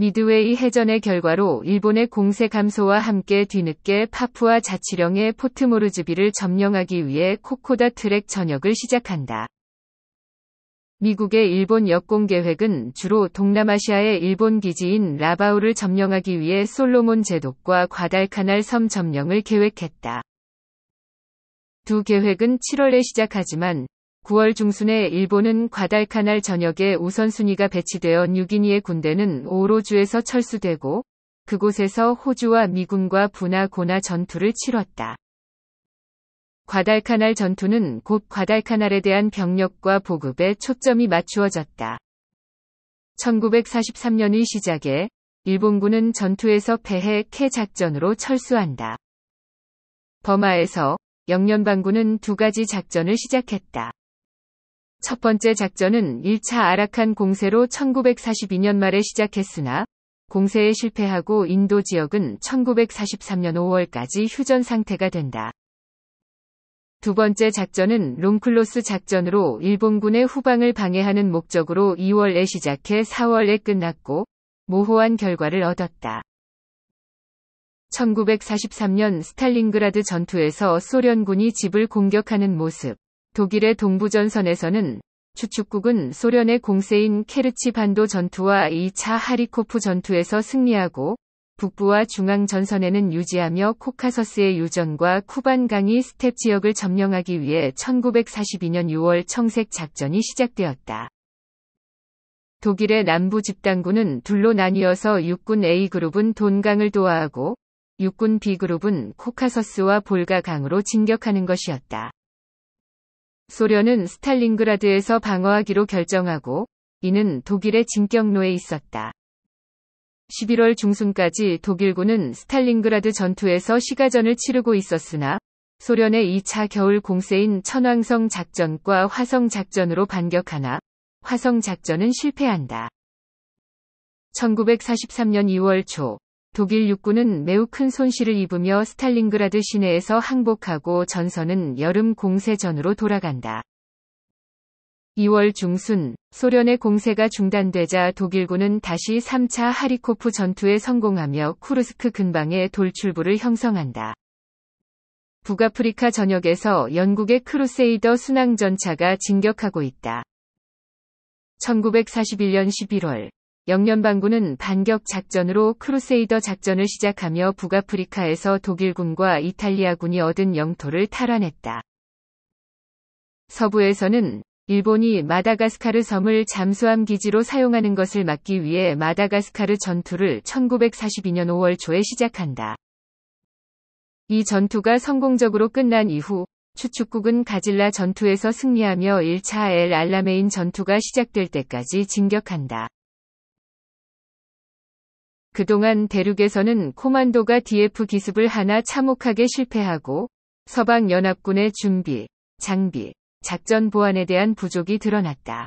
미드웨이 해전의 결과로 일본의 공세 감소와 함께 뒤늦게 파푸아 자치령의 포트모르즈비를 점령하기 위해 코코다 트랙 전역을 시작한다. 미국의 일본 역공 계획은 주로 동남아시아의 일본 기지인 라바우를 점령하기 위해 솔로몬 제독과 과달카날 섬 점령을 계획했다. 두 계획은 7월에 시작하지만 9월 중순에 일본은 과달카날 전역에 우선순위가 배치되어 뉴기니의 군대는 오로주에서 철수되고 그곳에서 호주와 미군과 분화 고나 전투를 치렀다. 과달카날 전투는 곧 과달카날에 대한 병력과 보급에 초점이 맞추어졌다. 1943년의 시작에 일본군은 전투에서 패해 캐 작전으로 철수한다. 버마에서 영년방군은두 가지 작전을 시작했다. 첫 번째 작전은 1차 아라칸 공세로 1942년 말에 시작했으나 공세에 실패하고 인도 지역은 1943년 5월까지 휴전 상태가 된다. 두 번째 작전은 롱클로스 작전으로 일본군의 후방을 방해하는 목적으로 2월에 시작해 4월에 끝났고 모호한 결과를 얻었다. 1943년 스탈링그라드 전투에서 소련군이 집을 공격하는 모습. 독일의 동부전선에서는 주축국은 소련의 공세인 케르치 반도 전투와 2차 하리코프 전투에서 승리하고 북부와 중앙 전선에는 유지하며 코카서스의 유전과 쿠반강이 스텝 지역을 점령하기 위해 1942년 6월 청색 작전이 시작되었다. 독일의 남부 집단군은 둘로 나뉘어서 육군 A그룹은 돈강을 도하하고 육군 B그룹은 코카서스와 볼가강으로 진격하는 것이었다. 소련은 스탈링그라드에서 방어하기로 결정하고 이는 독일의 진격로에 있었다. 11월 중순까지 독일군은 스탈링그라드 전투에서 시가전을 치르고 있었으나 소련의 2차 겨울 공세인 천왕성 작전과 화성 작전으로 반격하나 화성 작전은 실패한다. 1943년 2월 초 독일 육군은 매우 큰 손실을 입으며 스탈링그라드 시내에서 항복하고 전선은 여름 공세전으로 돌아간다. 2월 중순 소련의 공세가 중단되자 독일군은 다시 3차 하리코프 전투에 성공하며 쿠르스크 근방에 돌출부를 형성한다. 북아프리카 전역에서 영국의 크루세이더 순항전차가 진격하고 있다. 1941년 11월 영연방군은 반격 작전으로 크루세이더 작전을 시작하며 북아프리카에서 독일군과 이탈리아군이 얻은 영토를 탈환했다. 서부에서는 일본이 마다가스카르 섬을 잠수함 기지로 사용하는 것을 막기 위해 마다가스카르 전투를 1942년 5월 초에 시작한다. 이 전투가 성공적으로 끝난 이후 추축국은 가질라 전투에서 승리하며 1차 엘 알라메인 전투가 시작될 때까지 진격한다. 그동안 대륙에서는 코만도가 DF 기습을 하나 참혹하게 실패하고 서방 연합군의 준비, 장비, 작전 보안에 대한 부족이 드러났다.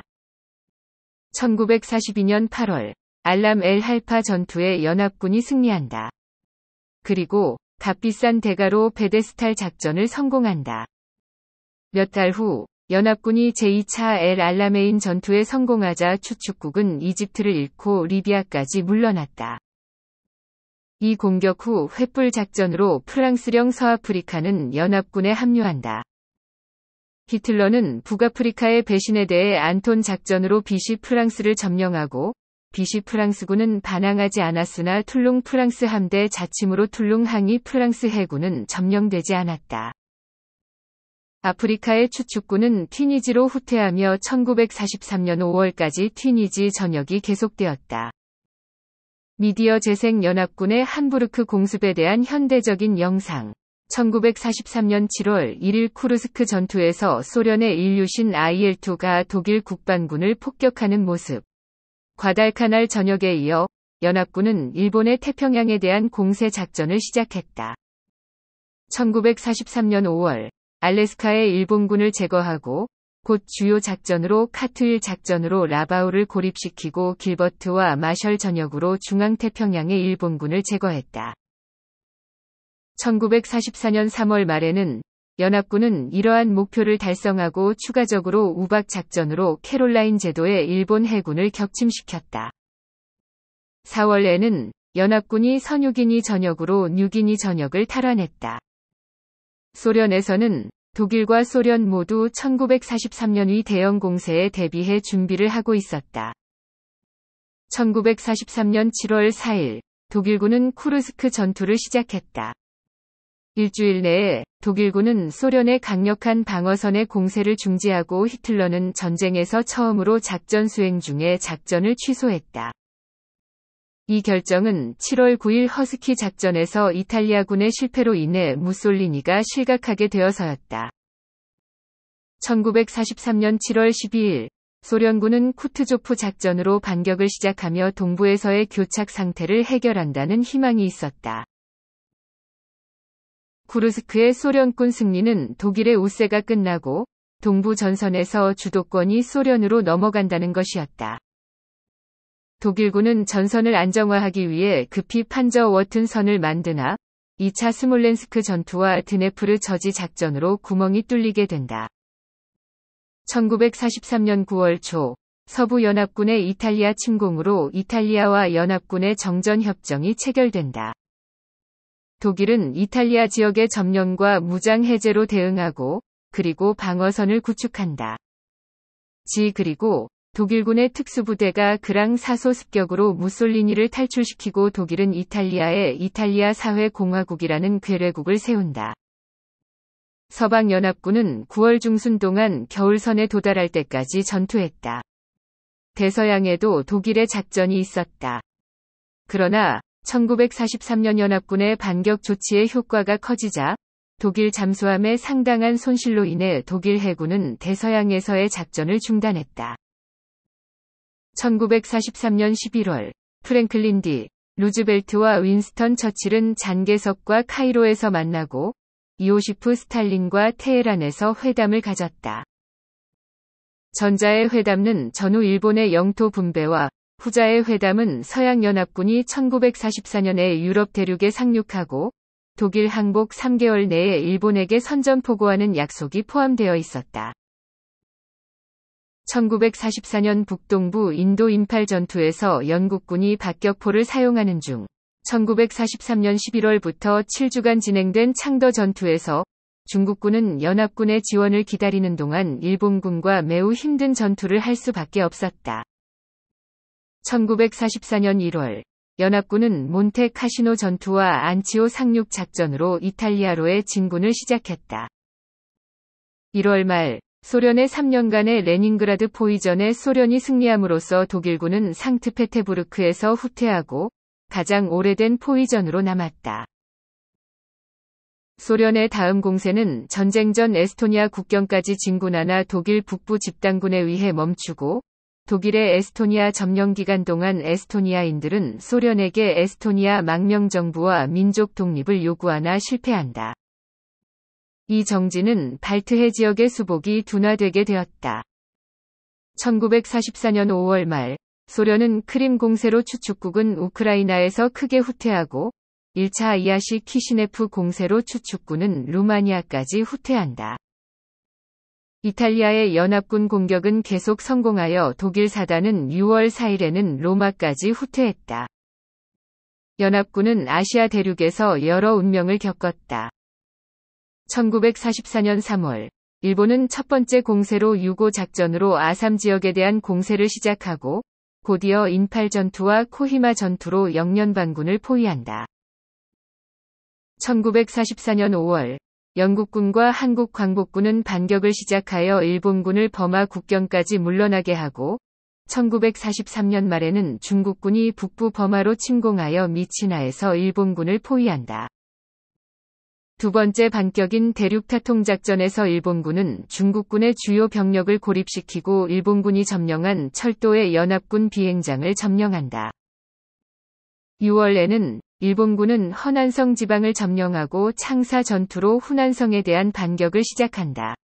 1942년 8월 알람 엘 할파 전투에 연합군이 승리한다. 그리고 값비싼 대가로 베데스탈 작전을 성공한다. 몇 달 후 연합군이 제2차 엘 알라메인 전투에 성공하자 추축국은 이집트를 잃고 리비아까지 물러났다. 이 공격 후 횃불 작전으로 프랑스령 서아프리카는 연합군에 합류한다. 히틀러는 북아프리카의 배신에 대해 안톤 작전으로 비시 프랑스를 점령하고 비시 프랑스군은 반항하지 않았으나 툴룽 프랑스 함대 자침으로 툴룽 항이 프랑스 해군은 점령되지 않았다. 아프리카의 추축군은 튀니지로 후퇴하며 1943년 5월까지 튀니지 전역이 계속되었다. 미디어 재생연합군의 함부르크 공습에 대한 현대적인 영상 1943년 7월 1일 쿠르스크 전투에서 소련의 인류신 IL-2가 독일 국방군을 폭격하는 모습. 과달카날 전역에 이어 연합군은 일본의 태평양에 대한 공세 작전을 시작했다. 1943년 5월 알래스카의 일본군을 제거하고 곧 주요 작전으로 카트일 작전으로 라바우를 고립시키고 길버트와 마셜 전역으로 중앙태평양의 일본군을 제거했다. 1944년 3월 말에는 연합군은 이러한 목표를 달성하고 추가적으로 우박 작전으로 캐롤라인 제도의 일본 해군을 격침시켰다. 4월에는 연합군이 선유기니 전역으로 뉴기니 전역을 탈환했다. 소련에서는 독일과 소련 모두 1943년의 대영 공세에 대비해 준비를 하고 있었다. 1943년 7월 4일 독일군은 쿠르스크 전투를 시작했다. 일주일 내에 독일군은 소련의 강력한 방어선의 공세를 중지하고 히틀러는 전쟁에서 처음으로 작전 수행 중에 작전을 취소했다. 이 결정은 7월 9일 허스키 작전에서 이탈리아군의 실패로 인해 무솔리니가 실각하게 되어서였다. 1943년 7월 12일 소련군은 쿠트조프 작전으로 반격을 시작하며 동부에서의 교착 상태를 해결한다는 희망이 있었다. 구르스크의 소련군 승리는 독일의 우세가 끝나고 동부 전선에서 주도권이 소련으로 넘어간다는 것이었다. 독일군은 전선을 안정화하기 위해 급히 판저 워튼 선을 만드나 2차 스몰렌스크 전투와 드네프르 저지 작전으로 구멍이 뚫리게 된다. 1943년 9월 초 서부 연합군의 이탈리아 침공으로 이탈리아와 연합군의 정전 협정이 체결된다. 독일은 이탈리아 지역의 점령과 무장 해제로 대응하고 그리고 방어선을 구축한다. 지 그리고 독일군의 특수부대가 그랑 사소 습격으로 무솔리니를 탈출시키고 독일은 이탈리아에 이탈리아 사회공화국이라는 괴뢰국을 세운다. 서방연합군은 9월 중순 동안 겨울선에 도달할 때까지 전투했다. 대서양에도 독일의 작전이 있었다. 그러나 1943년 연합군의 반격 조치의 효과가 커지자 독일 잠수함의 상당한 손실로 인해 독일 해군은 대서양에서의 작전을 중단했다. 1943년 11월 프랭클린 D. 루즈벨트와 윈스턴 처칠은 잔개석과 카이로에서 만나고 이오시프 스탈린과 테헤란에서 회담을 가졌다. 전자의 회담은 전후 일본의 영토 분배와 후자의 회담은 서양연합군이 1944년에 유럽 대륙에 상륙하고 독일 항복 3개월 내에 일본에게 선전포고하는 약속이 포함되어 있었다. 1944년 북동부 인도 인팔 전투에서 영국군이 박격포를 사용하는 중 1943년 11월부터 7주간 진행된 창더 전투에서 중국군은 연합군의 지원을 기다리는 동안 일본군과 매우 힘든 전투를 할 수밖에 없었다. 1944년 1월 연합군은 몬테 카시노 전투와 안치오 상륙 작전으로 이탈리아로의 진군을 시작했다. 1월 말 소련의 3년간의 레닌그라드 포위전에 소련이 승리함으로써 독일군은 상트페테부르크에서 후퇴하고 가장 오래된 포위전으로 남았다. 소련의 다음 공세는 전쟁 전 에스토니아 국경까지 진군하나 독일 북부 집단군에 의해 멈추고 독일의 에스토니아 점령 기간 동안 에스토니아인들은 소련에게 에스토니아 망명정부와 민족 독립을 요구하나 실패한다. 이 정지는 발트해 지역의 수복이 둔화되게 되었다. 1944년 5월 말 소련은 크림 공세로 추축국은 우크라이나에서 크게 후퇴하고 1차 이아시 키시네프 공세로 추축군은 루마니아까지 후퇴한다. 이탈리아의 연합군 공격은 계속 성공하여 독일 사단은 6월 4일에는 로마까지 후퇴했다. 연합군은 아시아 대륙에서 여러 운명을 겪었다. 1944년 3월 일본은 첫 번째 공세로 유고 작전으로 아삼 지역에 대한 공세를 시작하고 곧이어 인팔 전투와 코히마 전투로 영년 반군을 포위한다. 1944년 5월 영국군과 한국 광복군은 반격을 시작하여 일본군을 범하 국경까지 물러나게 하고 1943년 말에는 중국군이 북부 범하로 침공하여 미치나에서 일본군을 포위한다. 두 번째 반격인 대륙타통 작전에서 일본군은 중국군의 주요 병력을 고립시키고 일본군이 점령한 철도의 연합군 비행장을 점령한다. 6월에는 일본군은 허난성 지방을 점령하고 창사 전투로 후난성에 대한 반격을 시작한다.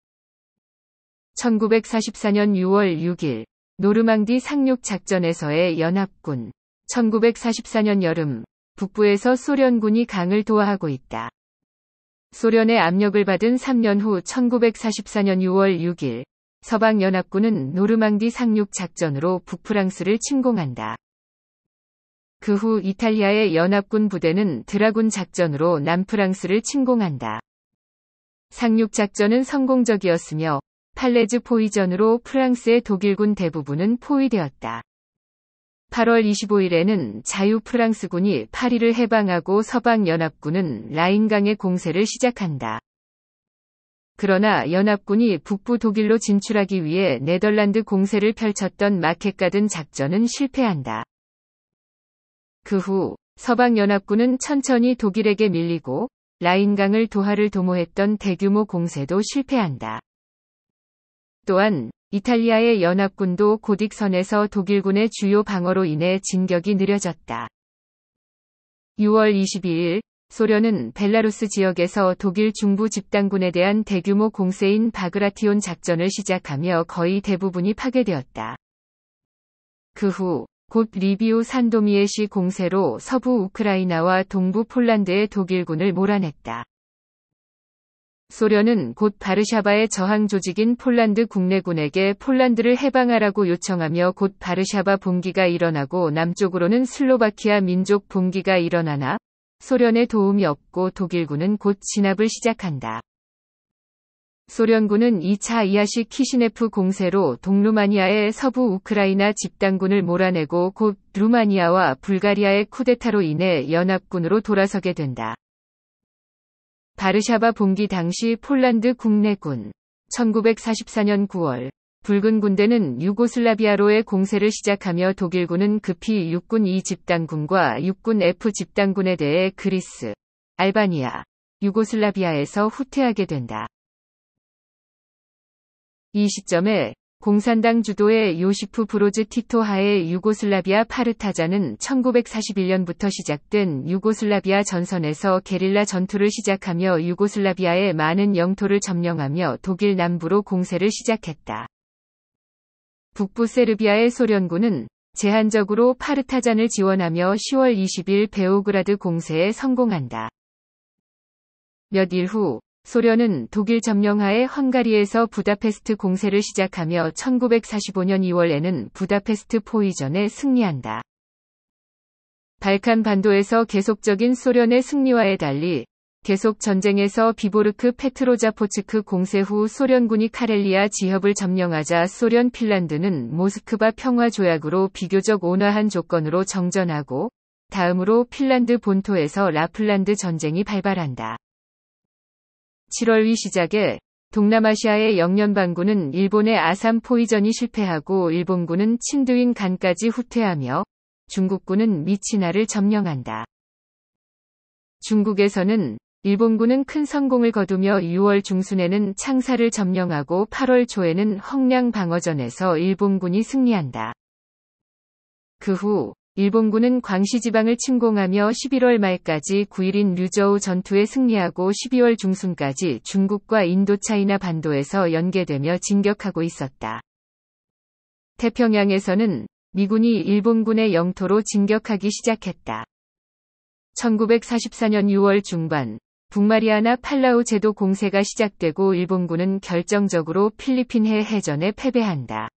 1944년 6월 6일 노르망디 상륙 작전에서의 연합군 1944년 여름 북부에서 소련군이 강을 도하하고 있다. 소련의 압력을 받은 3년 후 1944년 6월 6일 서방연합군은 노르망디 상륙 작전으로 북프랑스를 침공한다. 그 후 이탈리아의 연합군 부대는 드라군 작전으로 남프랑스를 침공한다. 상륙 작전은 성공적이었으며 팔레즈 포위전으로 프랑스의 독일군 대부분은 포위되었다. 8월 25일에는 자유 프랑스군이 파리를 해방하고 서방연합군은 라인강의 공세를 시작한다. 그러나 연합군이 북부 독일로 진출하기 위해 네덜란드 공세를 펼쳤던 마켓가든 작전은 실패한다. 그 후 서방연합군은 천천히 독일에게 밀리고 라인강을 도하를 도모했던 대규모 공세도 실패한다. 또한 이탈리아의 연합군도 고딕선에서 독일군의 주요 방어로 인해 진격이 느려졌다. 6월 22일 소련은 벨라루스 지역에서 독일 중부 집단군에 대한 대규모 공세인 바그라티온 작전을 시작하며 거의 대부분이 파괴되었다. 그 후 곧 리비우 산도미에시 공세로 서부 우크라이나와 동부 폴란드의 독일군을 몰아냈다. 소련은 곧 바르샤바의 저항 조직인 폴란드 국내군에게 폴란드를 해방하라고 요청하며 곧 바르샤바 봉기가 일어나고 남쪽으로는 슬로바키아 민족 봉기가 일어나나 소련의 도움이 없고 독일군은 곧 진압을 시작한다. 소련군은 2차 이하식 키시네프 공세로 동루마니아의 서부 우크라이나 집단군을 몰아내고 곧 루마니아와 불가리아의 쿠데타로 인해 연합군으로 돌아서게 된다. 바르샤바 봉기 당시 폴란드 국내군 1944년 9월 붉은 군대는 유고슬라비아로의 공세를 시작하며 독일군은 급히 육군 E 집단군과 육군 F 집단군에 대해 그리스, 알바니아, 유고슬라비아에서 후퇴하게 된다. 이 시점에 공산당 주도의 요시프 브로즈 티토 하의 유고슬라비아 파르타자는 1941년부터 시작된 유고슬라비아 전선에서 게릴라 전투를 시작하며 유고슬라비아의 많은 영토를 점령하며 독일 남부로 공세를 시작했다. 북부 세르비아의 소련군은 제한적으로 파르타잔을 지원하며 10월 20일 베오그라드 공세에 성공한다. 몇일후 소련은 독일 점령하에 헝가리에서 부다페스트 공세를 시작하며 1945년 2월에는 부다페스트 포위전에 승리한다. 발칸 반도에서 계속적인 소련의 승리와의 달리 계속 전쟁에서 비보르크 페트로자포츠크 공세 후 소련군이 카렐리아 지협을 점령하자 소련 핀란드는 모스크바 평화 조약으로 비교적 온화한 조건으로 정전하고 다음으로 핀란드 본토에서 라플란드 전쟁이 발발한다. 7월 위 시작에 동남아시아의 영년반군은 일본의 아산 포위전이 실패하고 일본군은 친두인 간까지 후퇴하며 중국군은 미치나를 점령한다. 중국에서는 일본군은 큰 성공을 거두며 6월 중순에는 창사를 점령하고 8월 초에는 헝량 방어전에서 일본군이 승리한다. 그후 일본군은 광시지방을 침공하며 11월 말까지 9일인 류저우 전투에 승리하고 12월 중순까지 중국과 인도차이나 반도에서 연계되며 진격하고 있었다. 태평양에서는 미군이 일본군의 영토로 진격하기 시작했다. 1944년 6월 중반, 북마리아나 팔라우 제도 공세가 시작되고 일본군은 결정적으로 필리핀해 해전에 패배한다.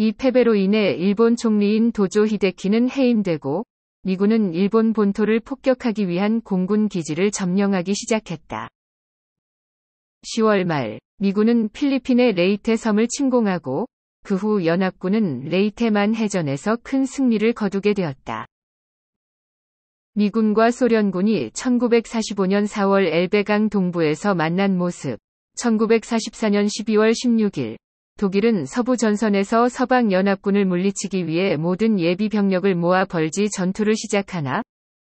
이 패배로 인해 일본 총리인 도조 히데키는 해임되고 미군은 일본 본토를 폭격하기 위한 공군 기지를 점령하기 시작했다. 10월 말 미군은 필리핀의 레이테 섬을 침공하고 그 후 연합군은 레이테만 해전에서 큰 승리를 거두게 되었다. 미군과 소련군이 1945년 4월 엘베강 동부에서 만난 모습, 1944년 12월 16일 독일은 서부 전선에서 서방 연합군을 물리치기 위해 모든 예비 병력을 모아 벌지 전투를 시작하나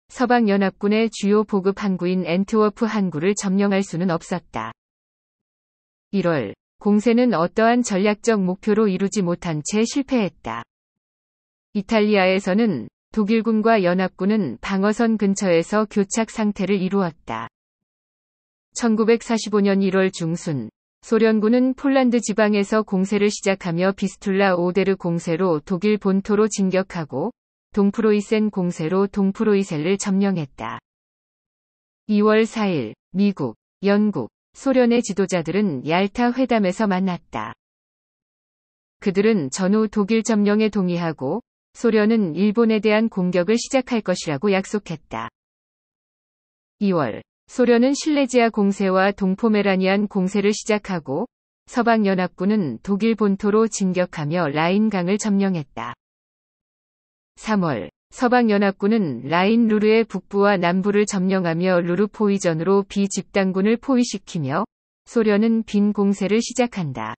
서방 연합군의 주요 보급 항구인 엔트워프 항구를 점령할 수는 없었다. 1월 공세는 어떠한 전략적 목표로 이루지 못한 채 실패했다. 이탈리아에서는 독일군과 연합군은 방어선 근처에서 교착 상태를 이루었다. 1945년 1월 중순 소련군은 폴란드 지방에서 공세를 시작하며 비스툴라 오데르 공세로 독일 본토로 진격하고 동프로이센 공세로 동프로이셀을 점령했다. 2월 4일 미국, 영국, 소련의 지도자들은 얄타 회담에서 만났다. 그들은 전후 독일 점령에 동의하고 소련은 일본에 대한 공격을 시작할 것이라고 약속했다. 2월 소련은 실레지아 공세와 동포메라니안 공세를 시작하고 서방연합군은 독일 본토로 진격하며 라인강을 점령했다. 3월 서방연합군은 라인 루르의 북부와 남부를 점령하며 루르 포위전으로 비집단군을 포위시키며 소련은 빈 공세를 시작한다.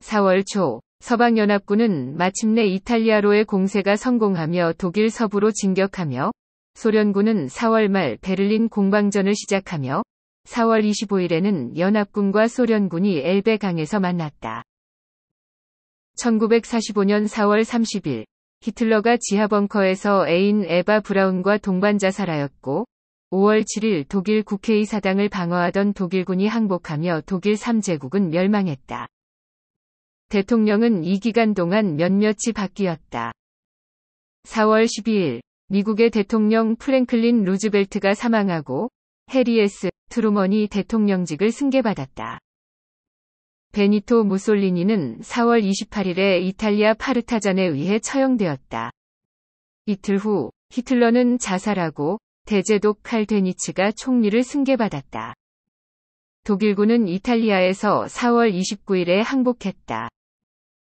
4월 초 서방연합군은 마침내 이탈리아로의 공세가 성공하며 독일 서부로 진격하며 소련군은 4월 말 베를린 공방전을 시작하며 4월 25일에는 연합군과 소련군이 엘베강에서 만났다. 1945년 4월 30일 히틀러가 지하벙커에서 애인 에바 브라운과 동반자살하였고 5월 7일 독일 국회의 사당을 방어하던 독일군이 항복하며 독일 3제국은 멸망했다. 대통령은 이 기간 동안 몇몇이 바뀌었다. 4월 12일 미국의 대통령 프랭클린 루즈벨트가 사망하고 해리 에스 트루먼이 대통령직을 승계받았다. 베니토 무솔리니는 4월 28일에 이탈리아 파르타잔에 의해 처형되었다. 이틀 후 히틀러는 자살하고 대제독 칼 데니츠가 총리를 승계받았다. 독일군은 이탈리아에서 4월 29일에 항복했다.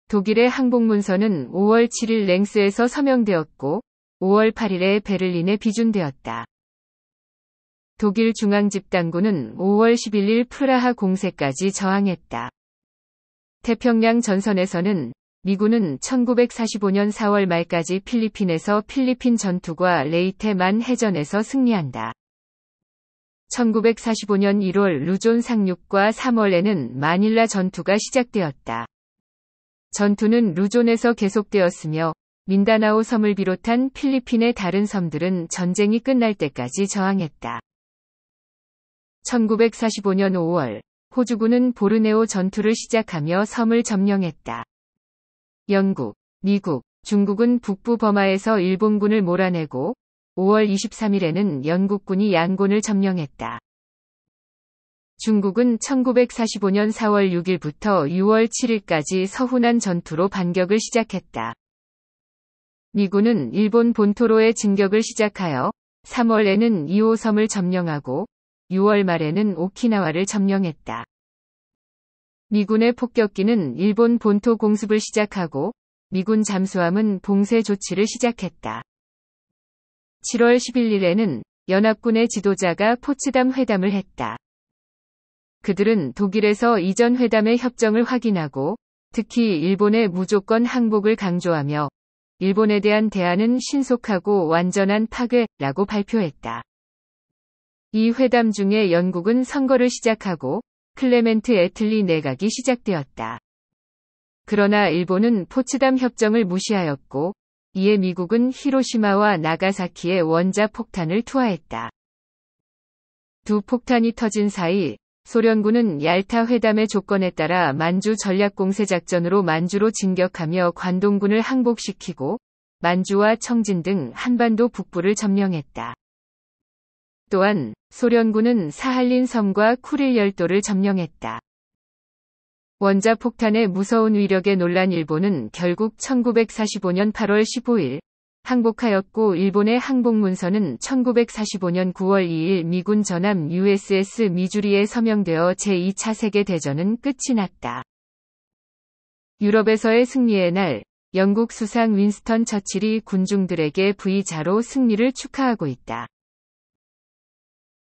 독일의 항복문서는 5월 7일 랭스에서 서명되었고 5월 8일에 베를린에 비준되었다. 독일 중앙집단군은 5월 11일 프라하 공세까지 저항했다. 태평양 전선에서는 미군은 1945년 4월 말까지 필리핀에서 필리핀 전투과 레이테만 해전에서 승리한다. 1945년 1월 루존 상륙과 3월에는 마닐라 전투가 시작되었다. 전투는 루존에서 계속되었으며 민다나오 섬을 비롯한 필리핀의 다른 섬들은 전쟁이 끝날 때까지 저항했다. 1945년 5월 호주군은 보르네오 전투를 시작하며 섬을 점령했다. 영국, 미국, 중국은 북부 버마에서 일본군을 몰아내고 5월 23일에는 영국군이 양곤을 점령했다. 중국은 1945년 4월 6일부터 6월 7일까지 서훈한 전투로 반격을 시작했다. 미군은 일본 본토로의 진격을 시작하여 3월에는 2호 섬을 점령하고 6월 말에는 오키나와를 점령했다. 미군의 폭격기는 일본 본토 공습을 시작하고 미군 잠수함은 봉쇄 조치를 시작했다. 7월 11일에는 연합군의 지도자가 포츠담 회담을 했다. 그들은 독일에서 이전 회담의 협정을 확인하고 특히 일본의 무조건 항복을 강조하며 일본에 대한 대안은 신속하고 완전한 파괴라고 발표했다. 이 회담 중에 영국은 선거를 시작하고 클레멘트 애틀리 내각이 시작되었다. 그러나 일본은 포츠담 협정을 무시하였고 이에 미국은 히로시마와 나가사키에 원자 폭탄을 투하했다. 두 폭탄이 터진 사이 소련군은 얄타 회담의 조건에 따라 만주 전략공세 작전으로 만주로 진격하며 관동군을 항복시키고 만주와 청진 등 한반도 북부를 점령했다. 또한 소련군은 사할린 섬과 쿠릴 열도를 점령했다. 원자폭탄의 무서운 위력에 놀란 일본은 결국 1945년 8월 15일 항복하였고 일본의 항복문서는 1945년 9월 2일 미군 전함 USS 미주리에 서명되어 제2차 세계대전은 끝이 났다. 유럽에서의 승리의 날, 영국 수상 윈스턴 처칠이 군중들에게 V자로 승리를 축하하고 있다.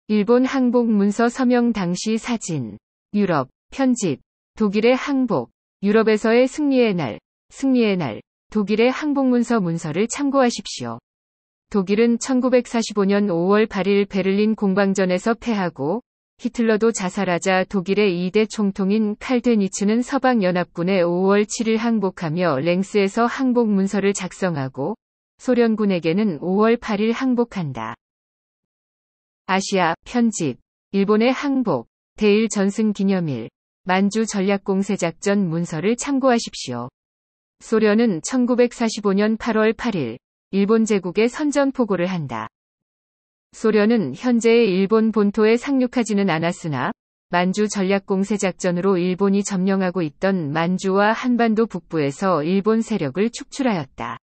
일본 항복 문서 서명 당시 사진, 유럽, 편집, 독일의 항복, 유럽에서의 승리의 날, 승리의 날, 독일의 항복문서 문서를 참고하십시오. 독일은 1945년 5월 8일 베를린 공방전에서 패하고 히틀러도 자살하자 독일의 2대 총통인 칼데니츠는 서방연합군에 5월 7일 항복하며 랭스에서 항복 문서를 작성하고 소련군에게는 5월 8일 항복한다. 아시아 편집 일본의 항복 대일 전승 기념일 만주 전략공세작전 문서를 참고하십시오. 소련은 1945년 8월 8일 일본 제국에 선전포고를 한다. 소련은 현재의 일본 본토에 상륙하지는 않았으나 만주 전략공세 작전으로 일본이 점령하고 있던 만주와 한반도 북부에서 일본 세력을 축출하였다.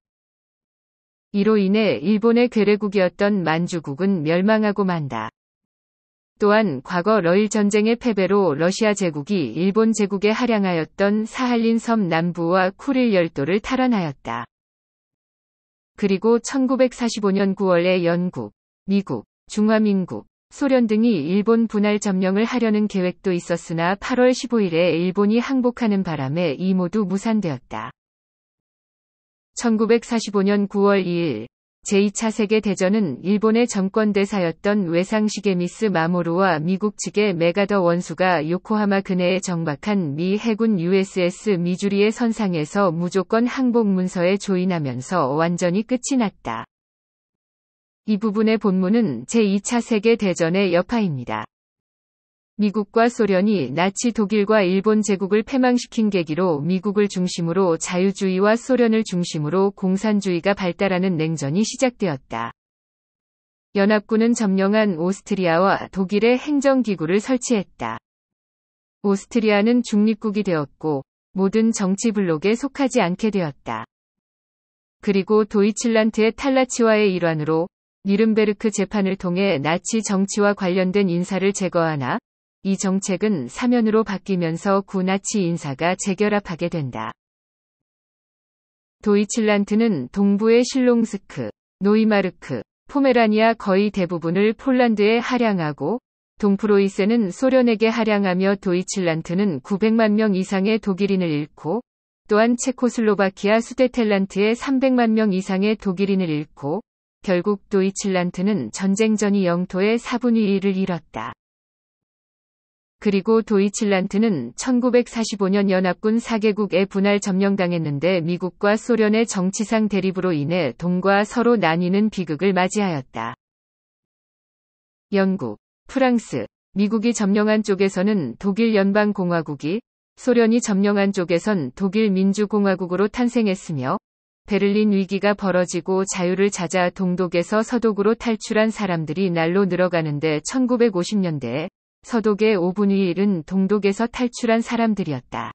이로 인해 일본의 괴뢰국이었던 만주국은 멸망하고 만다. 또한 과거 러일 전쟁의 패배로 러시아 제국이 일본 제국에 하량하였던 사할린 섬 남부와 쿠릴 열도를 탈환하였다. 그리고 1945년 9월에 영국, 미국, 중화민국, 소련 등이 일본 분할 점령을 하려는 계획도 있었으나 8월 15일에 일본이 항복하는 바람에 이 모두 무산되었다. 1945년 9월 2일 제2차 세계대전은 일본의 정권대사였던 외상시게미스 마모루와 미국 측의 메가더 원수가 요코하마 근해에 정박한 미 해군 USS 미주리의 선상에서 무조건 항복문서에 조인하면서 완전히 끝이 났다. 이 부분의 본문은 제2차 세계대전의 여파입니다. 미국과 소련이 나치 독일과 일본 제국을 패망시킨 계기로 미국을 중심으로 자유주의와 소련을 중심으로 공산주의가 발달하는 냉전이 시작되었다. 연합군은 점령한 오스트리아와 독일의 행정기구를 설치했다. 오스트리아는 중립국이 되었고 모든 정치 블록에 속하지 않게 되었다. 그리고 도이칠란트의 탈라치와의 일환으로 니른베르크 재판을 통해 나치 정치와 관련된 인사를 제거하나 이 정책은 사면으로 바뀌면서 구나치 인사가 재결합하게 된다. 도이칠란트는 동부의 실롱스크, 노이마르크, 포메라니아 거의 대부분을 폴란드에 할양하고 동프로이센은 소련에게 할양하며 도이칠란트는 900만 명 이상의 독일인을 잃고 또한 체코슬로바키아 수데텔란트의 300만 명 이상의 독일인을 잃고 결국 도이칠란트는 전쟁전이 영토의 4분의 1을 잃었다. 그리고 도이칠란트는 1945년 연합군 4개국에 분할 점령당했는데 미국과 소련의 정치상 대립으로 인해 동과 서로 나뉘는 비극을 맞이하였다. 영국, 프랑스, 미국이 점령한 쪽에서는 독일 연방공화국이, 소련이 점령한 쪽에선 독일 민주공화국으로 탄생했으며, 베를린 위기가 벌어지고 자유를 찾아 동독에서 서독으로 탈출한 사람들이 날로 늘어가는데 1950년대에 서독의 5분위 1은 동독에서 탈출한 사람들이었다.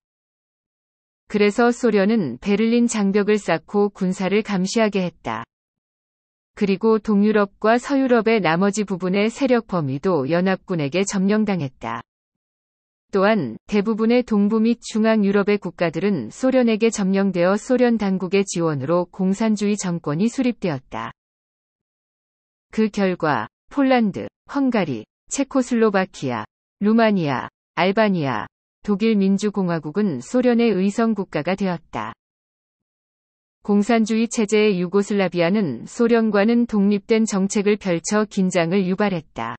그래서 소련은 베를린 장벽을 쌓고 군사를 감시하게 했다. 그리고 동유럽과 서유럽의 나머지 부분의 세력 범위도 연합군에게 점령당했다. 또한 대부분의 동부 및 중앙 유럽의 국가들은 소련에게 점령되어 소련 당국의 지원으로 공산주의 정권이 수립되었다. 그 결과 폴란드, 헝가리, 체코슬로바키아, 루마니아, 알바니아, 독일 민주공화국은 소련의 의성 국가가 되었다. 공산주의 체제의 유고슬라비아는 소련과는 독립된 정책을 펼쳐 긴장을 유발했다.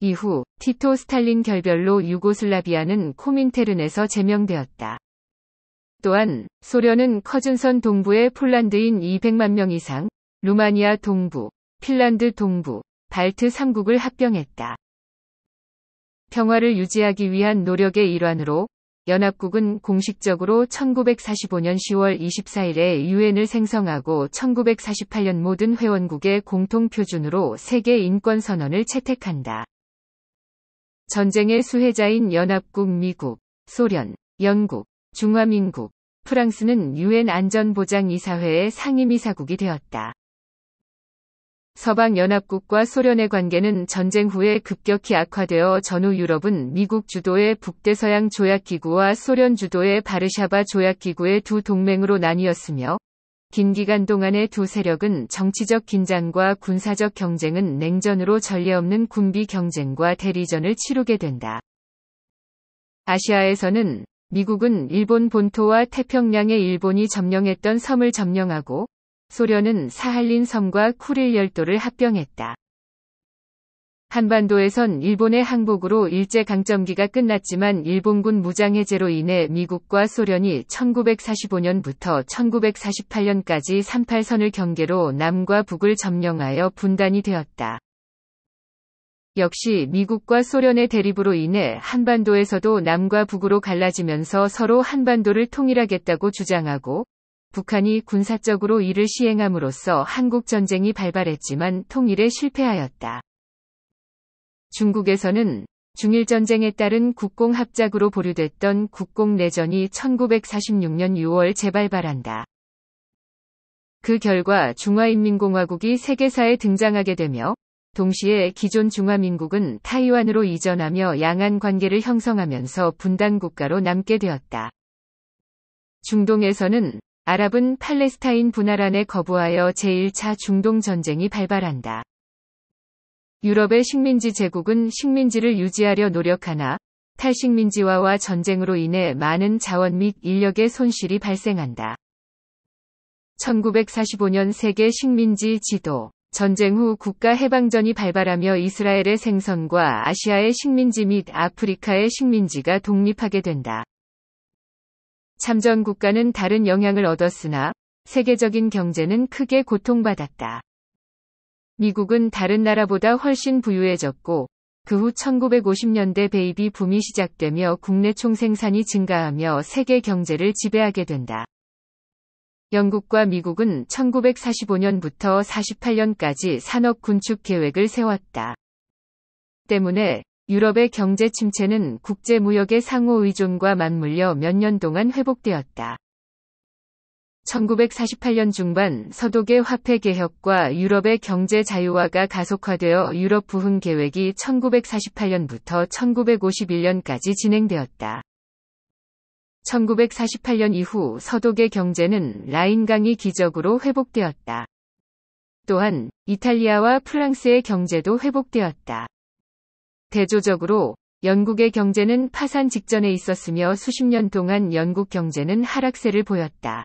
이후 티토 스탈린 결별로 유고슬라비아는 코민테른에서 제명되었다. 또한 소련은 커준선 동부의 폴란드인 200만 명 이상, 루마니아 동부, 핀란드 동부, 발트 3국을 합병했다. 평화를 유지하기 위한 노력의 일환으로 연합국은 공식적으로 1945년 10월 24일에 유엔을 생성하고 1948년 모든 회원국의 공통 표준으로 세계 인권 선언을 채택한다. 전쟁의 수혜자인 연합국 미국, 소련, 영국, 중화민국, 프랑스는 유엔 안전보장이사회의 상임이사국이 되었다. 서방연합국과 소련의 관계는 전쟁 후에 급격히 악화되어 전후 유럽은 미국 주도의 북대서양 조약기구와 소련 주도의 바르샤바 조약기구의 두 동맹으로 나뉘었으며 긴 기간 동안의 두 세력은 정치적 긴장과 군사적 경쟁은 냉전으로 전례 없는 군비 경쟁과 대리전을 치르게 된다. 아시아에서는 미국은 일본 본토와 태평양의 일본이 점령했던 섬을 점령하고 소련은 사할린 섬과 쿠릴 열도를 합병했다. 한반도에선 일본의 항복으로 일제 강점기가 끝났지만 일본군 무장해제로 인해 미국과 소련이 1945년부터 1948년까지 38선을 경계로 남과 북을 점령하여 분단이 되었다. 역시 미국과 소련의 대립으로 인해 한반도에서도 남과 북으로 갈라지면서 서로 한반도를 통일하겠다고 주장하고 북한이 군사적으로 이를 시행함으로써 한국전쟁이 발발했지만 통일에 실패하였다. 중국에서는 중일전쟁에 따른 국공합작으로 보류됐던 국공내전이 1946년 6월 재발발한다. 그 결과 중화인민공화국이 세계사에 등장하게 되며 동시에 기존 중화민국은 타이완으로 이전하며 양안 관계를 형성하면서 분단 국가로 남게 되었다. 중동에서는 아랍은 팔레스타인 분할안에 거부하여 제1차 중동 전쟁이 발발한다. 유럽의 식민지 제국은 식민지를 유지하려 노력하나 탈식민지화와 전쟁으로 인해 많은 자원 및 인력의 손실이 발생한다. 1945년 세계 식민지 지도 전쟁 후 국가 해방전이 발발하며 이스라엘의 생선과 아시아의 식민지 및 아프리카의 식민지가 독립하게 된다. 참전 국가는 다른 영향을 얻었으나 세계적인 경제는 크게 고통받았다. 미국은 다른 나라보다 훨씬 부유해졌고 그 후 1950년대 베이비 붐이 시작되며 국내 총생산이 증가하며 세계 경제를 지배하게 된다. 영국과 미국은 1945년부터 48년까지 산업 군축 계획을 세웠다. 때문에 유럽의 경제 침체는 국제 무역의 상호 의존과 맞물려 몇 년 동안 회복되었다. 1948년 중반 서독의 화폐 개혁과 유럽의 경제 자유화가 가속화되어 유럽 부흥 계획이 1948년부터 1951년까지 진행되었다. 1948년 이후 서독의 경제는 라인강이 기적으로 회복되었다. 또한 이탈리아와 프랑스의 경제도 회복되었다. 대조적으로 영국의 경제는 파산 직전에 있었으며 수십 년 동안 영국 경제는 하락세를 보였다.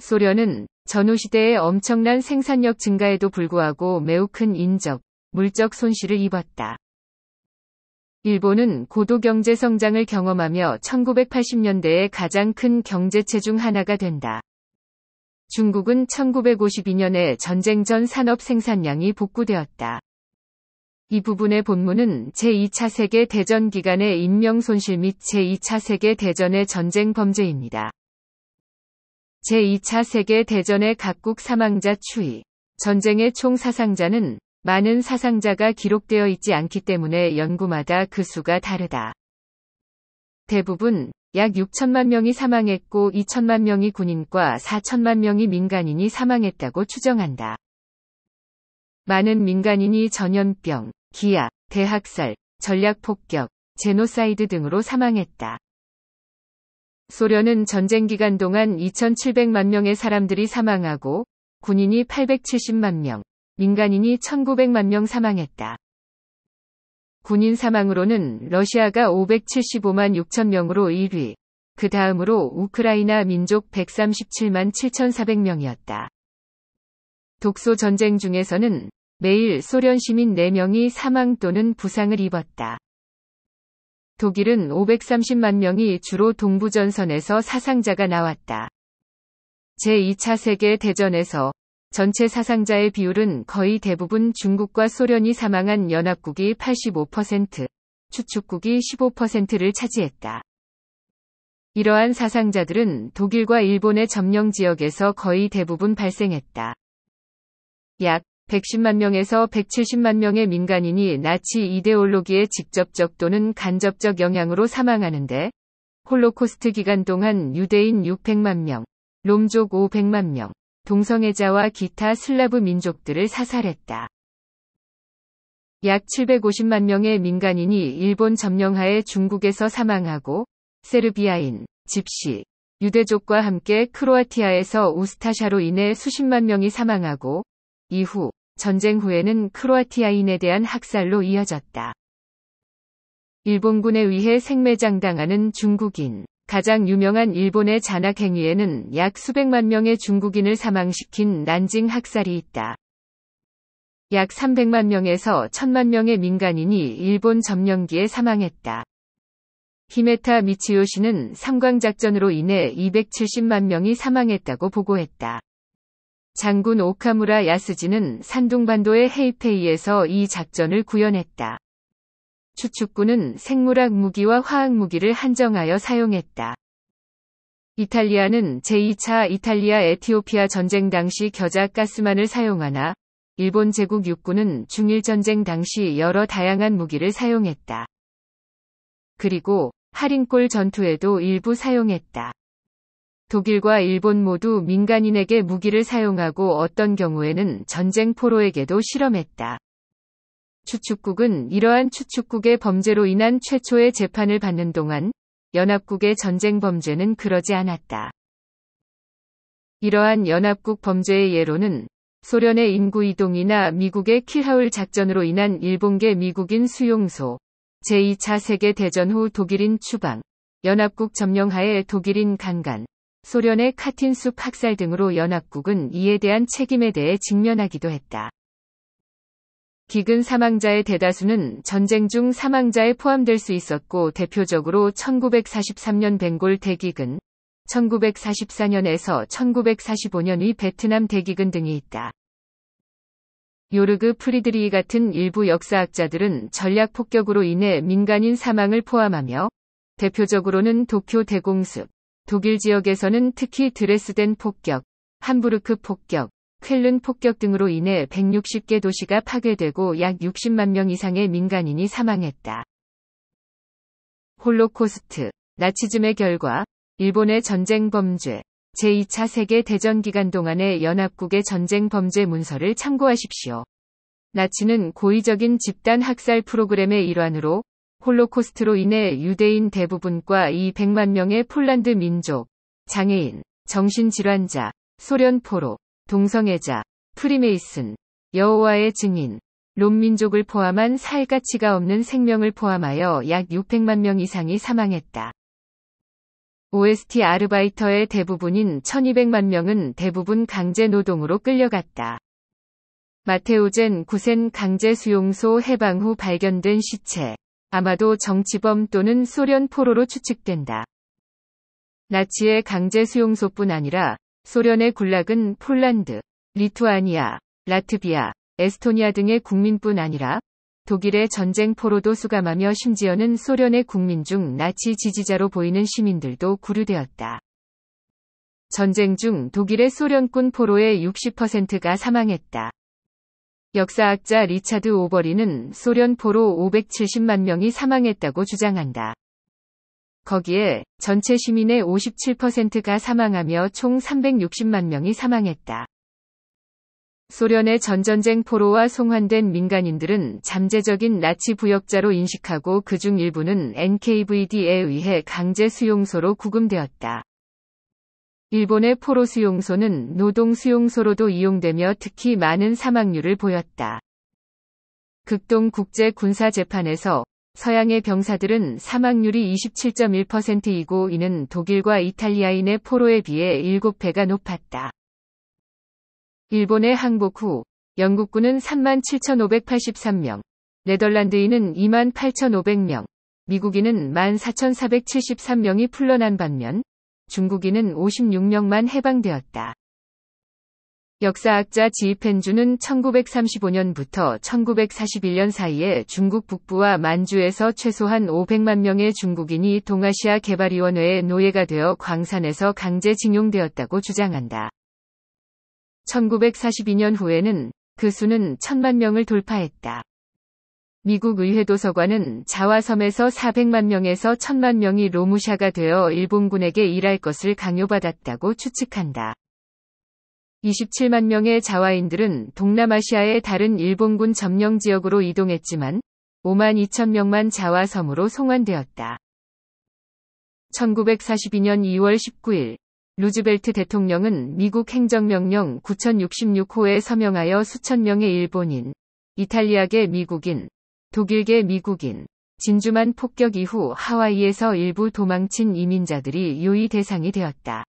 소련은 전후 시대의 엄청난 생산력 증가에도 불구하고 매우 큰 인적, 물적 손실을 입었다. 일본은 고도 경제 성장을 경험하며 1980년대에 가장 큰 경제체 중 하나가 된다. 중국은 1952년에 전쟁 전 산업 생산량이 복구되었다. 이 부분의 본문은 제2차 세계 대전 기간의 인명 손실 및 제2차 세계 대전의 전쟁 범죄입니다. 제2차 세계 대전의 각국 사망자 추이. 전쟁의 총 사상자는 많은 사상자가 기록되어 있지 않기 때문에 연구마다 그 수가 다르다. 대부분 약 6천만 명이 사망했고 2천만 명이 군인과 4천만 명이 민간인이 사망했다고 추정한다. 많은 민간인이 전염병, 기아, 대학살, 전략폭격, 제노사이드 등으로 사망했다. 소련은 전쟁 기간 동안 2,700만 명의 사람들이 사망하고 군인이 870만 명, 민간인이 1,900만 명 사망했다. 군인 사망으로는 러시아가 575만 6천 명으로 1위, 그 다음으로 우크라이나 민족 137만 7,400명이었다. 독소 전쟁 중에서는 매일 소련 시민 4명이 사망 또는 부상을 입었다. 독일은 530만 명이 주로 동부전선에서 사상자가 나왔다. 제2차 세계대전에서 전체 사상자의 비율은 거의 대부분 중국과 소련이 사망한 연합국이 85%, 추축국이 15%를 차지했다. 이러한 사상자들은 독일과 일본의 점령 지역에서 거의 대부분 발생했다. 약 110만 명에서 170만 명의 민간인이 나치 이데올로기의 직접적 또는 간접적 영향으로 사망하는데 홀로코스트 기간 동안 유대인 600만 명, 롬족 500만 명, 동성애자와 기타 슬라브 민족들을 사살했다. 약 750만 명의 민간인이 일본 점령하에 중국에서 사망하고 세르비아인, 집시, 유대족과 함께 크로아티아에서 우스타샤로 인해 수십만 명이 사망하고 이후 전쟁 후에는 크로아티아인에 대한 학살로 이어졌다. 일본군에 의해 생매장당하는 중국인. 가장 유명한 일본의 잔악 행위에는 약 수백만 명의 중국인을 사망시킨 난징 학살이 있다. 약 300만 명에서 1000만 명의 민간인이 일본 점령기에 사망했다. 히메타 미치요 시는 삼광작전으로 인해 270만 명이 사망했다고 보고했다. 장군 오카무라 야스지는 산둥반도의 헤이페이에서 이 작전을 구현했다. 추축군은 생물학 무기와 화학 무기를 한정하여 사용했다. 이탈리아는 제2차 이탈리아 에티오피아 전쟁 당시 겨자 가스만을 사용하나 일본 제국 육군은 중일 전쟁 당시 여러 다양한 무기를 사용했다. 그리고 할인골 전투에도 일부 사용했다. 독일과 일본 모두 민간인에게 무기를 사용하고 어떤 경우에는 전쟁 포로에게도 실험했다. 추축국은 이러한 추축국의 범죄로 인한 최초의 재판을 받는 동안 연합국의 전쟁 범죄는 그러지 않았다. 이러한 연합국 범죄의 예로는 소련의 인구 이동이나 미국의 킬하울 작전으로 인한 일본계 미국인 수용소, 제2차 세계대전 후 독일인 추방, 연합국 점령하에 독일인 강간, 소련의 카틴수 학살 등으로 연합국은 이에 대한 책임에 대해 직면하기도 했다. 기근 사망자의 대다수는 전쟁 중 사망자에 포함될 수 있었고 대표적으로 1943년 벵골 대기근, 1944년에서 1945년의 베트남 대기근 등이 있다. 요르그 프리드리히 같은 일부 역사학자들은 전략 폭격으로 인해 민간인 사망을 포함하며 대표적으로는 도쿄 대공습, 독일 지역에서는 특히 드레스덴 폭격, 함부르크 폭격, 쾰른 폭격 등으로 인해 160개 도시가 파괴되고 약 60만 명 이상의 민간인이 사망했다. 홀로코스트, 나치즘의 결과, 일본의 전쟁 범죄, 제2차 세계 대전 기간 동안의 연합국의 전쟁 범죄 문서를 참고하십시오. 나치는 고의적인 집단 학살 프로그램의 일환으로 홀로코스트로 인해 유대인 대부분과 이1 0 0만 명의 폴란드 민족, 장애인, 정신질환자, 소련 포로, 동성애자, 프리메이슨, 여호와의 증인, 롬 민족을 포함한 살 가치가 없는 생명을 포함하여 약 600만 명 이상이 사망했다. OST 아르바이터의 대부분인 1200만 명은 대부분 강제 노동으로 끌려갔다. 마테오젠 구센 강제 수용소 해방 후 발견된 시체, 아마도 정치범 또는 소련 포로로 추측된다. 나치의 강제 수용소뿐 아니라 소련의 군락은 폴란드, 리투아니아, 라트비아, 에스토니아 등의 국민뿐 아니라 독일의 전쟁 포로도 수감하며 심지어는 소련의 국민 중 나치 지지자로 보이는 시민들도 구류되었다. 전쟁 중 독일의 소련군 포로의 60%가 사망했다. 역사학자 리차드 오버리는 소련 포로 570만 명이 사망했다고 주장한다. 거기에 전체 시민의 57%가 사망하며 총 360만 명이 사망했다. 소련의 전전쟁 포로와 송환된 민간인들은 잠재적인 나치 부역자로 인식하고 그중 일부는 NKVD에 의해 강제 수용소로 구금되었다. 일본의 포로 수용소는 노동 수용소로도 이용되며 특히 많은 사망률을 보였다. 극동 국제 군사 재판에서 서양의 병사들은 사망률이 27.1%이고 이는 독일과 이탈리아인의 포로에 비해 7배가 높았다. 일본의 항복 후 영국군은 37,583명, 네덜란드인은 28,500명, 미국인은 14,473명이 풀려난 반면 중국인은 56명만 해방되었다. 역사학자 지펜주는 1935년부터 1941년 사이에 중국 북부와 만주에서 최소한 500만 명의 중국인이 동아시아 개발위원회의 노예가 되어 광산에서 강제 징용되었다고 주장한다. 1942년 후에는 그 수는 1 0 0 0만 명을 돌파했다. 미국 의회도서관은 자와섬에서 400만 명에서 1000만 명이 로무샤가 되어 일본군에게 일할 것을 강요받았다고 추측한다. 27만 명의 자와인들은 동남아시아의 다른 일본군 점령 지역으로 이동했지만 5만 2천 명만 자와섬으로 송환되었다. 1942년 2월 19일 루즈벨트 대통령은 미국 행정명령 9066호에 서명하여 수천 명의 일본인, 이탈리아계 미국인, 독일계 미국인 진주만 폭격 이후 하와이에서 일부 도망친 이민자들이 유의 대상이 되었다.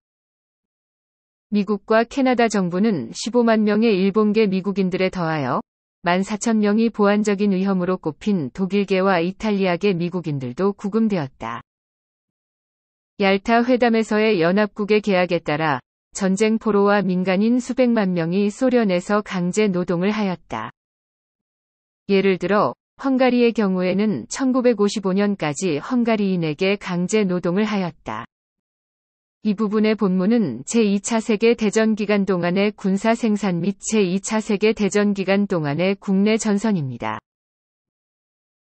미국과 캐나다 정부는 15만 명의 일본계 미국인들에 더하여 14,000명이 보안적인 위험으로 꼽힌 독일계와 이탈리아계 미국인들도 구금되었다. 얄타 회담에서의 연합국의 계약에 따라 전쟁 포로와 민간인 수백만 명이 소련에서 강제 노동을 하였다. 예를 들어 헝가리의 경우에는 1955년까지 헝가리인에게 강제 노동을 하였다. 이 부분의 본문은 제2차 세계 대전 기간 동안의 군사 생산 및 제2차 세계 대전 기간 동안의 국내 전선입니다.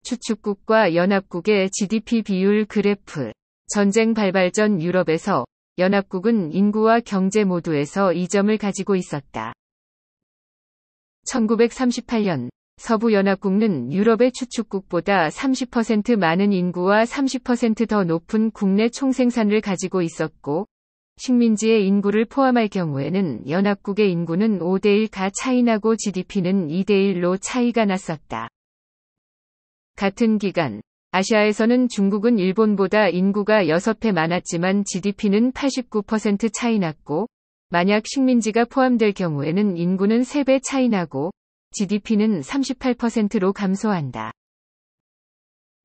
추축국과 연합국의 GDP 비율 그래프. 전쟁 발발 전 유럽에서 연합국은 인구와 경제 모두에서 이 점을 가지고 있었다. 1938년 서부연합국는 유럽의 추축국보다 30% 많은 인구와 30%더 높은 국내 총생산을 가지고 있었고, 식민지의 인구를 포함할 경우에는 연합국의 인구는 5대1 가 차이나고 GDP는 2대1로 차이가 났었다. 같은 기간, 아시아에서는 중국은 일본보다 인구가 6배 많았지만 GDP는 89% 차이 났고, 만약 식민지가 포함될 경우에는 인구는 3배 차이 나고, GDP는 38%로 감소한다.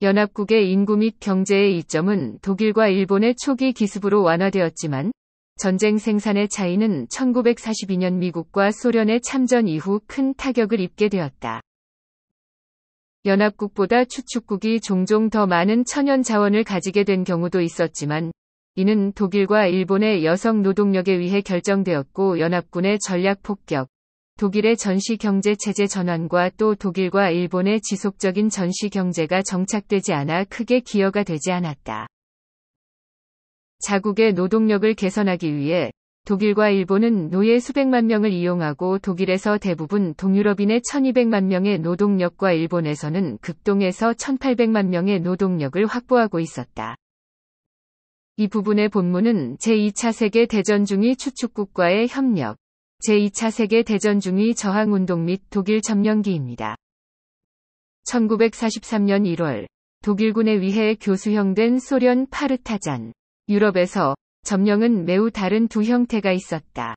연합국의 인구 및 경제의 이점은 독일과 일본의 초기 기습으로 완화되었지만 전쟁 생산의 차이는 1942년 미국과 소련의 참전 이후 큰 타격을 입게 되었다. 연합국보다 추축국이 종종 더 많은 천연 자원을 가지게 된 경우도 있었지만 이는 독일과 일본의 여성 노동력에 의해 결정되었고 연합군의 전략 폭격, 독일의 전시 경제 체제 전환과 또 독일과 일본의 지속적인 전시 경제가 정착되지 않아 크게 기여가 되지 않았다. 자국의 노동력을 개선하기 위해 독일과 일본은 노예 수백만 명을 이용하고 독일에서 대부분 동유럽인의 1200만 명의 노동력과 일본에서는 극동에서 1800만 명의 노동력을 확보하고 있었다. 이 부분의 본문은 제2차 세계 대전 중위 추축국과의 협력, 제2차 세계 대전 중위 저항 운동 및 독일 점령기입니다. 1943년 1월 독일군에 의해 교수형된 소련 파르타잔. 유럽에서 점령은 매우 다른 두 형태가 있었다.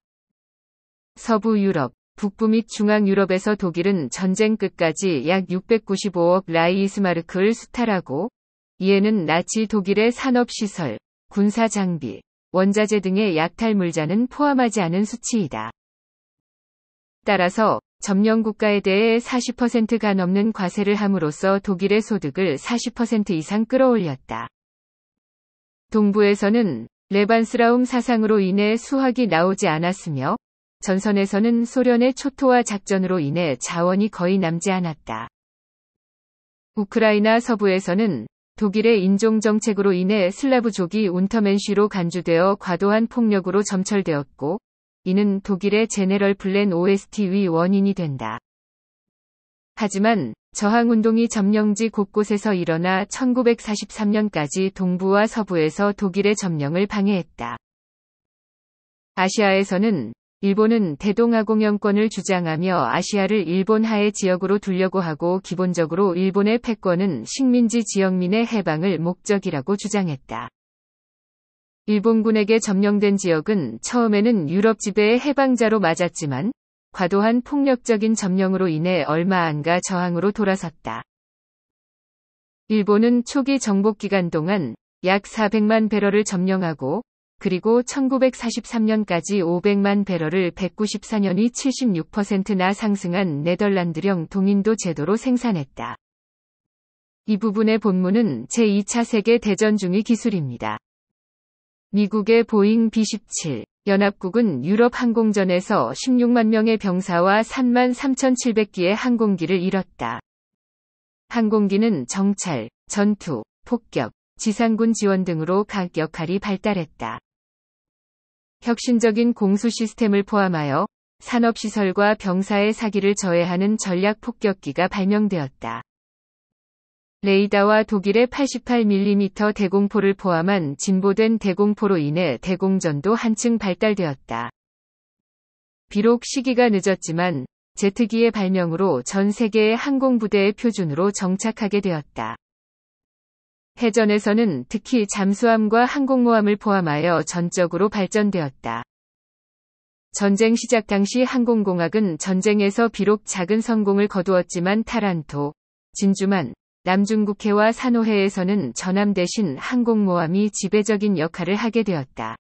서부 유럽, 북부 및 중앙 유럽에서 독일은 전쟁 끝까지 약 695억 라이히스마르크를 수탈하고 이에는 나치 독일의 산업시설, 군사장비, 원자재 등의 약탈 물자는 포함하지 않은 수치이다. 따라서 점령 국가에 대해 40%가 넘는 과세를 함으로써 독일의 소득을 40% 이상 끌어올렸다. 동부에서는 레반스라움 사상으로 인해 수학이 나오지 않았으며 전선에서는 소련의 초토화 작전으로 인해 자원이 거의 남지 않았다. 우크라이나 서부에서는 독일의 인종정책으로 인해 슬라브족이 운터맨쉬로 간주되어 과도한 폭력으로 점철되었고 이는 독일의 제네럴 블렌 OST 위 원인이 된다. 하지만 저항운동이 점령지 곳곳에서 일어나 1943년까지 동부와 서부에서 독일의 점령을 방해했다. 아시아에서는 일본은 대동아공영권을 주장하며 아시아를 일본하의 지역으로 두려고 하고 기본적으로 일본의 패권은 식민지 지역민의 해방을 목적이라고 주장했다. 일본군에게 점령된 지역은 처음에는 유럽 지배의 해방자로 맞았지만 과도한 폭력적인 점령으로 인해 얼마 안가 저항으로 돌아섰다. 일본은 초기 정복 기간 동안 약 400만 배럴을 점령하고 그리고 1943년까지 500만 배럴을 194년이 76%나 상승한 네덜란드령 동인도 제도로 생산했다. 이 부분의 본문은 제2차 세계 대전 중의 기술입니다. 미국의 보잉 B-17, 연합국은 유럽 항공전에서 16만 명의 병사와 3만 3,700기의 항공기를 잃었다. 항공기는 정찰, 전투, 폭격, 지상군 지원 등으로 각 역할이 발달했다. 혁신적인 공수 시스템을 포함하여 산업시설과 병사의 사기를 저해하는 전략 폭격기가 발명되었다. 레이다와 독일의 88mm 대공포를 포함한 진보된 대공포로 인해 대공전도 한층 발달되었다. 비록 시기가 늦었지만 제트기의 발명으로 전 세계의 항공부대의 표준으로 정착하게 되었다. 해전에서는 특히 잠수함과 항공모함을 포함하여 전적으로 발전되었다. 전쟁 시작 당시 항공공학은 전쟁에서 비록 작은 성공을 거두었지만 타란토, 진주만, 남중국해와 산호해에서는 전함 대신 항공모함이 지배적인 역할을 하게 되었다.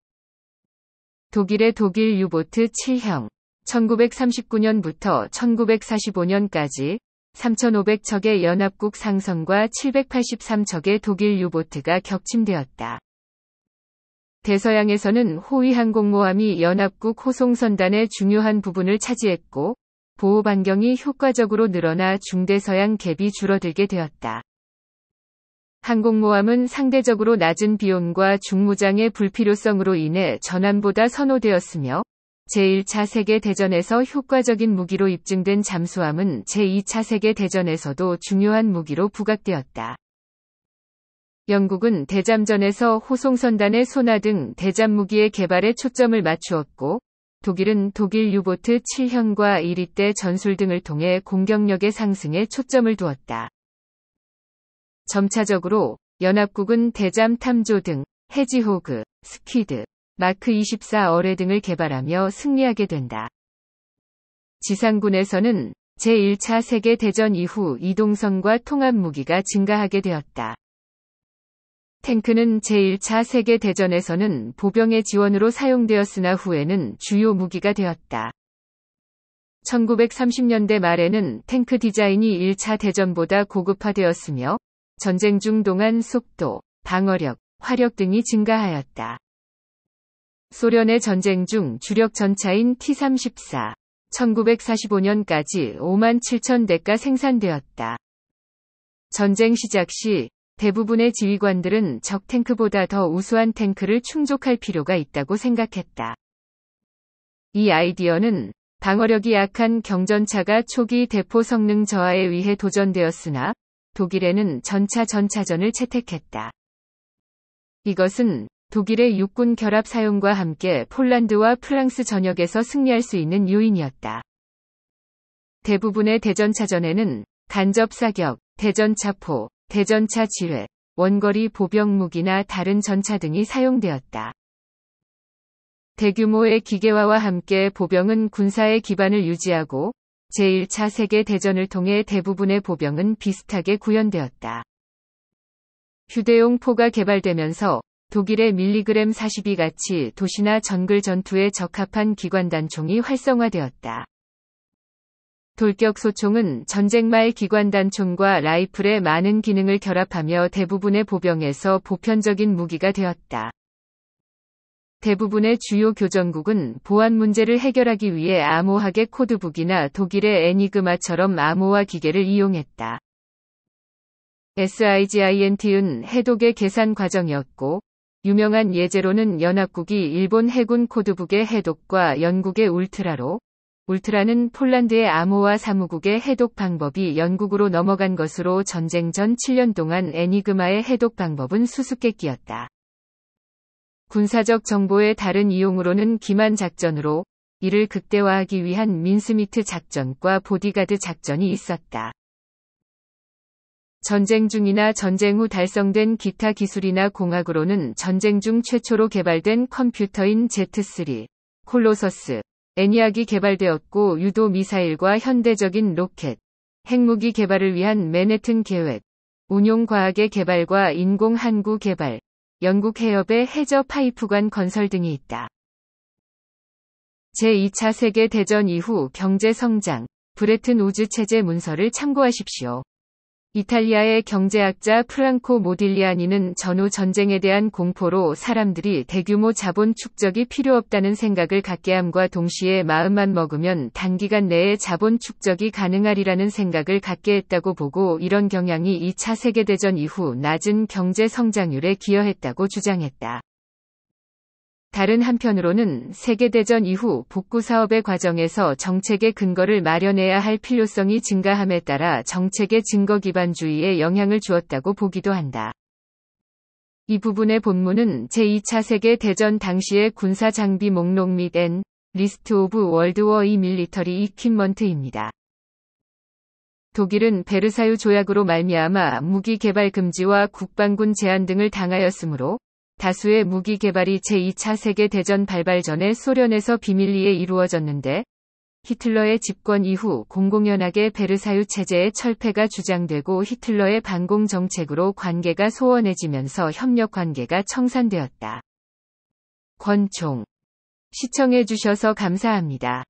독일의 독일 유보트 7형 1939년부터 1945년까지 3,500척의 연합국 상선과 783척의 독일 유보트가 격침되었다. 대서양에서는 호위 항공모함이 연합국 호송선단의 중요한 부분을 차지했고 보호 반경이 효과적으로 늘어나 중대서양 갭이 줄어들게 되었다. 항공모함은 상대적으로 낮은 비용과 중무장의 불필요성으로 인해 전함보다 선호되었으며 제1차 세계대전에서 효과적인 무기로 입증된 잠수함은 제2차 세계대전에서도 중요한 무기로 부각되었다. 영국은 대잠전에서 호송선단의 소나 등 대잠무기의 개발에 초점을 맞추었고 독일은 독일 유보트 7형과 1위대 전술 등을 통해 공격력의 상승에 초점을 두었다. 점차적으로 연합국은 대잠 탐조 등 해지호그, 스퀴드, 마크 24 어뢰 등을 개발하며 승리하게 된다. 지상군에서는 제1차 세계대전 이후 이동선과 통합무기가 증가하게 되었다. 탱크는 제1차 세계대전에서는 보병의 지원으로 사용되었으나 후에는 주요 무기가 되었다. 1930년대 말에는 탱크 디자인이 1차 대전보다 고급화되었으며 전쟁 중 동안 속도, 방어력, 화력 등이 증가하였다. 소련의 전쟁 중 주력 전차인 T-34, 1945년까지 5만 7천 대가 생산되었다. 전쟁 시작 시 대부분의 지휘관들은 적 탱크보다 더 우수한 탱크를 충족할 필요가 있다고 생각했다. 이 아이디어는 방어력이 약한 경전차가 초기 대포 성능 저하에 의해 도전되었으나 독일에는 전차 전차전을 채택했다. 이것은 독일의 육군 결합 사용과 함께 폴란드와 프랑스 전역에서 승리할 수 있는 요인이었다. 대부분의 대전차전에는 간접 사격, 대전차포, 대전차 지뢰 원거리 보병무기나 다른 전차 등이 사용되었다. 대규모의 기계화와 함께 보병은 군사의 기반을 유지하고 제1차 세계대전을 통해 대부분의 보병은 비슷하게 구현되었다. 휴대용 포가 개발되면서 독일의 밀리그램 42 같이 도시나 정글 전투에 적합한 기관단총이 활성화되었다. 돌격 소총은 전쟁 말 기관단총과 라이플의 많은 기능을 결합하며 대부분의 보병에서 보편적인 무기가 되었다. 대부분의 주요 교전국은 보안 문제를 해결하기 위해 암호학의 코드북이나 독일의 애니그마처럼 암호화 기계를 이용했다. SIGINT은 해독의 계산 과정이었고, 유명한 예제로는 연합국이 일본 해군 코드북의 해독과 영국의 울트라로, 울트라는 폴란드의 암호화 사무국의 해독 방법이 영국으로 넘어간 것으로 전쟁 전 7년 동안 애니그마의 해독 방법은 수수께끼였다. 군사적 정보의 다른 이용으로는 기만 작전으로 이를 극대화하기 위한 민스미트 작전과 보디가드 작전이 있었다. 전쟁 중이나 전쟁 후 달성된 기타 기술이나 공학으로는 전쟁 중 최초로 개발된 컴퓨터인 Z3, 콜로서스, 애니악이 개발되었고 유도 미사일과 현대적인 로켓, 핵무기 개발을 위한 맨해튼 계획, 운용과학의 개발과 인공항구 개발, 영국 해협의 해저 파이프관 건설 등이 있다. 제2차 세계대전 이후 경제성장, 브레튼 우즈 체제 문서를 참고하십시오. 이탈리아의 경제학자 프랑코 모딜리아니는 전후 전쟁에 대한 공포로 사람들이 대규모 자본 축적이 필요 없다는 생각을 갖게 함과 동시에 마음만 먹으면 단기간 내에 자본 축적이 가능하리라는 생각을 갖게 했다고 보고 이런 경향이 2차 세계대전 이후 낮은 경제 성장률에 기여했다고 주장했다. 다른 한편으로는 세계대전 이후 복구 사업의 과정에서 정책의 근거를 마련해야 할 필요성이 증가함에 따라 정책의 증거 기반주의에 영향을 주었다고 보기도 한다. 이 부분의 본문은 제2차 세계대전 당시의 군사 장비 목록 및 앤 리스트 오브 월드워 이 밀리터리 이퀸먼트입니다. 독일은 베르사유 조약으로 말미암아 무기 개발 금지와 국방군 제한 등을 당하였으므로 다수의 무기 개발이 제2차 세계대전 발발 전에 소련에서 비밀리에 이루어졌는데 히틀러의 집권 이후 공공연하게 베르사유 체제의 철폐가 주장되고 히틀러의 반공 정책으로 관계가 소원해지면서 협력 관계가 청산되었다. 권총. 시청해주셔서 감사합니다.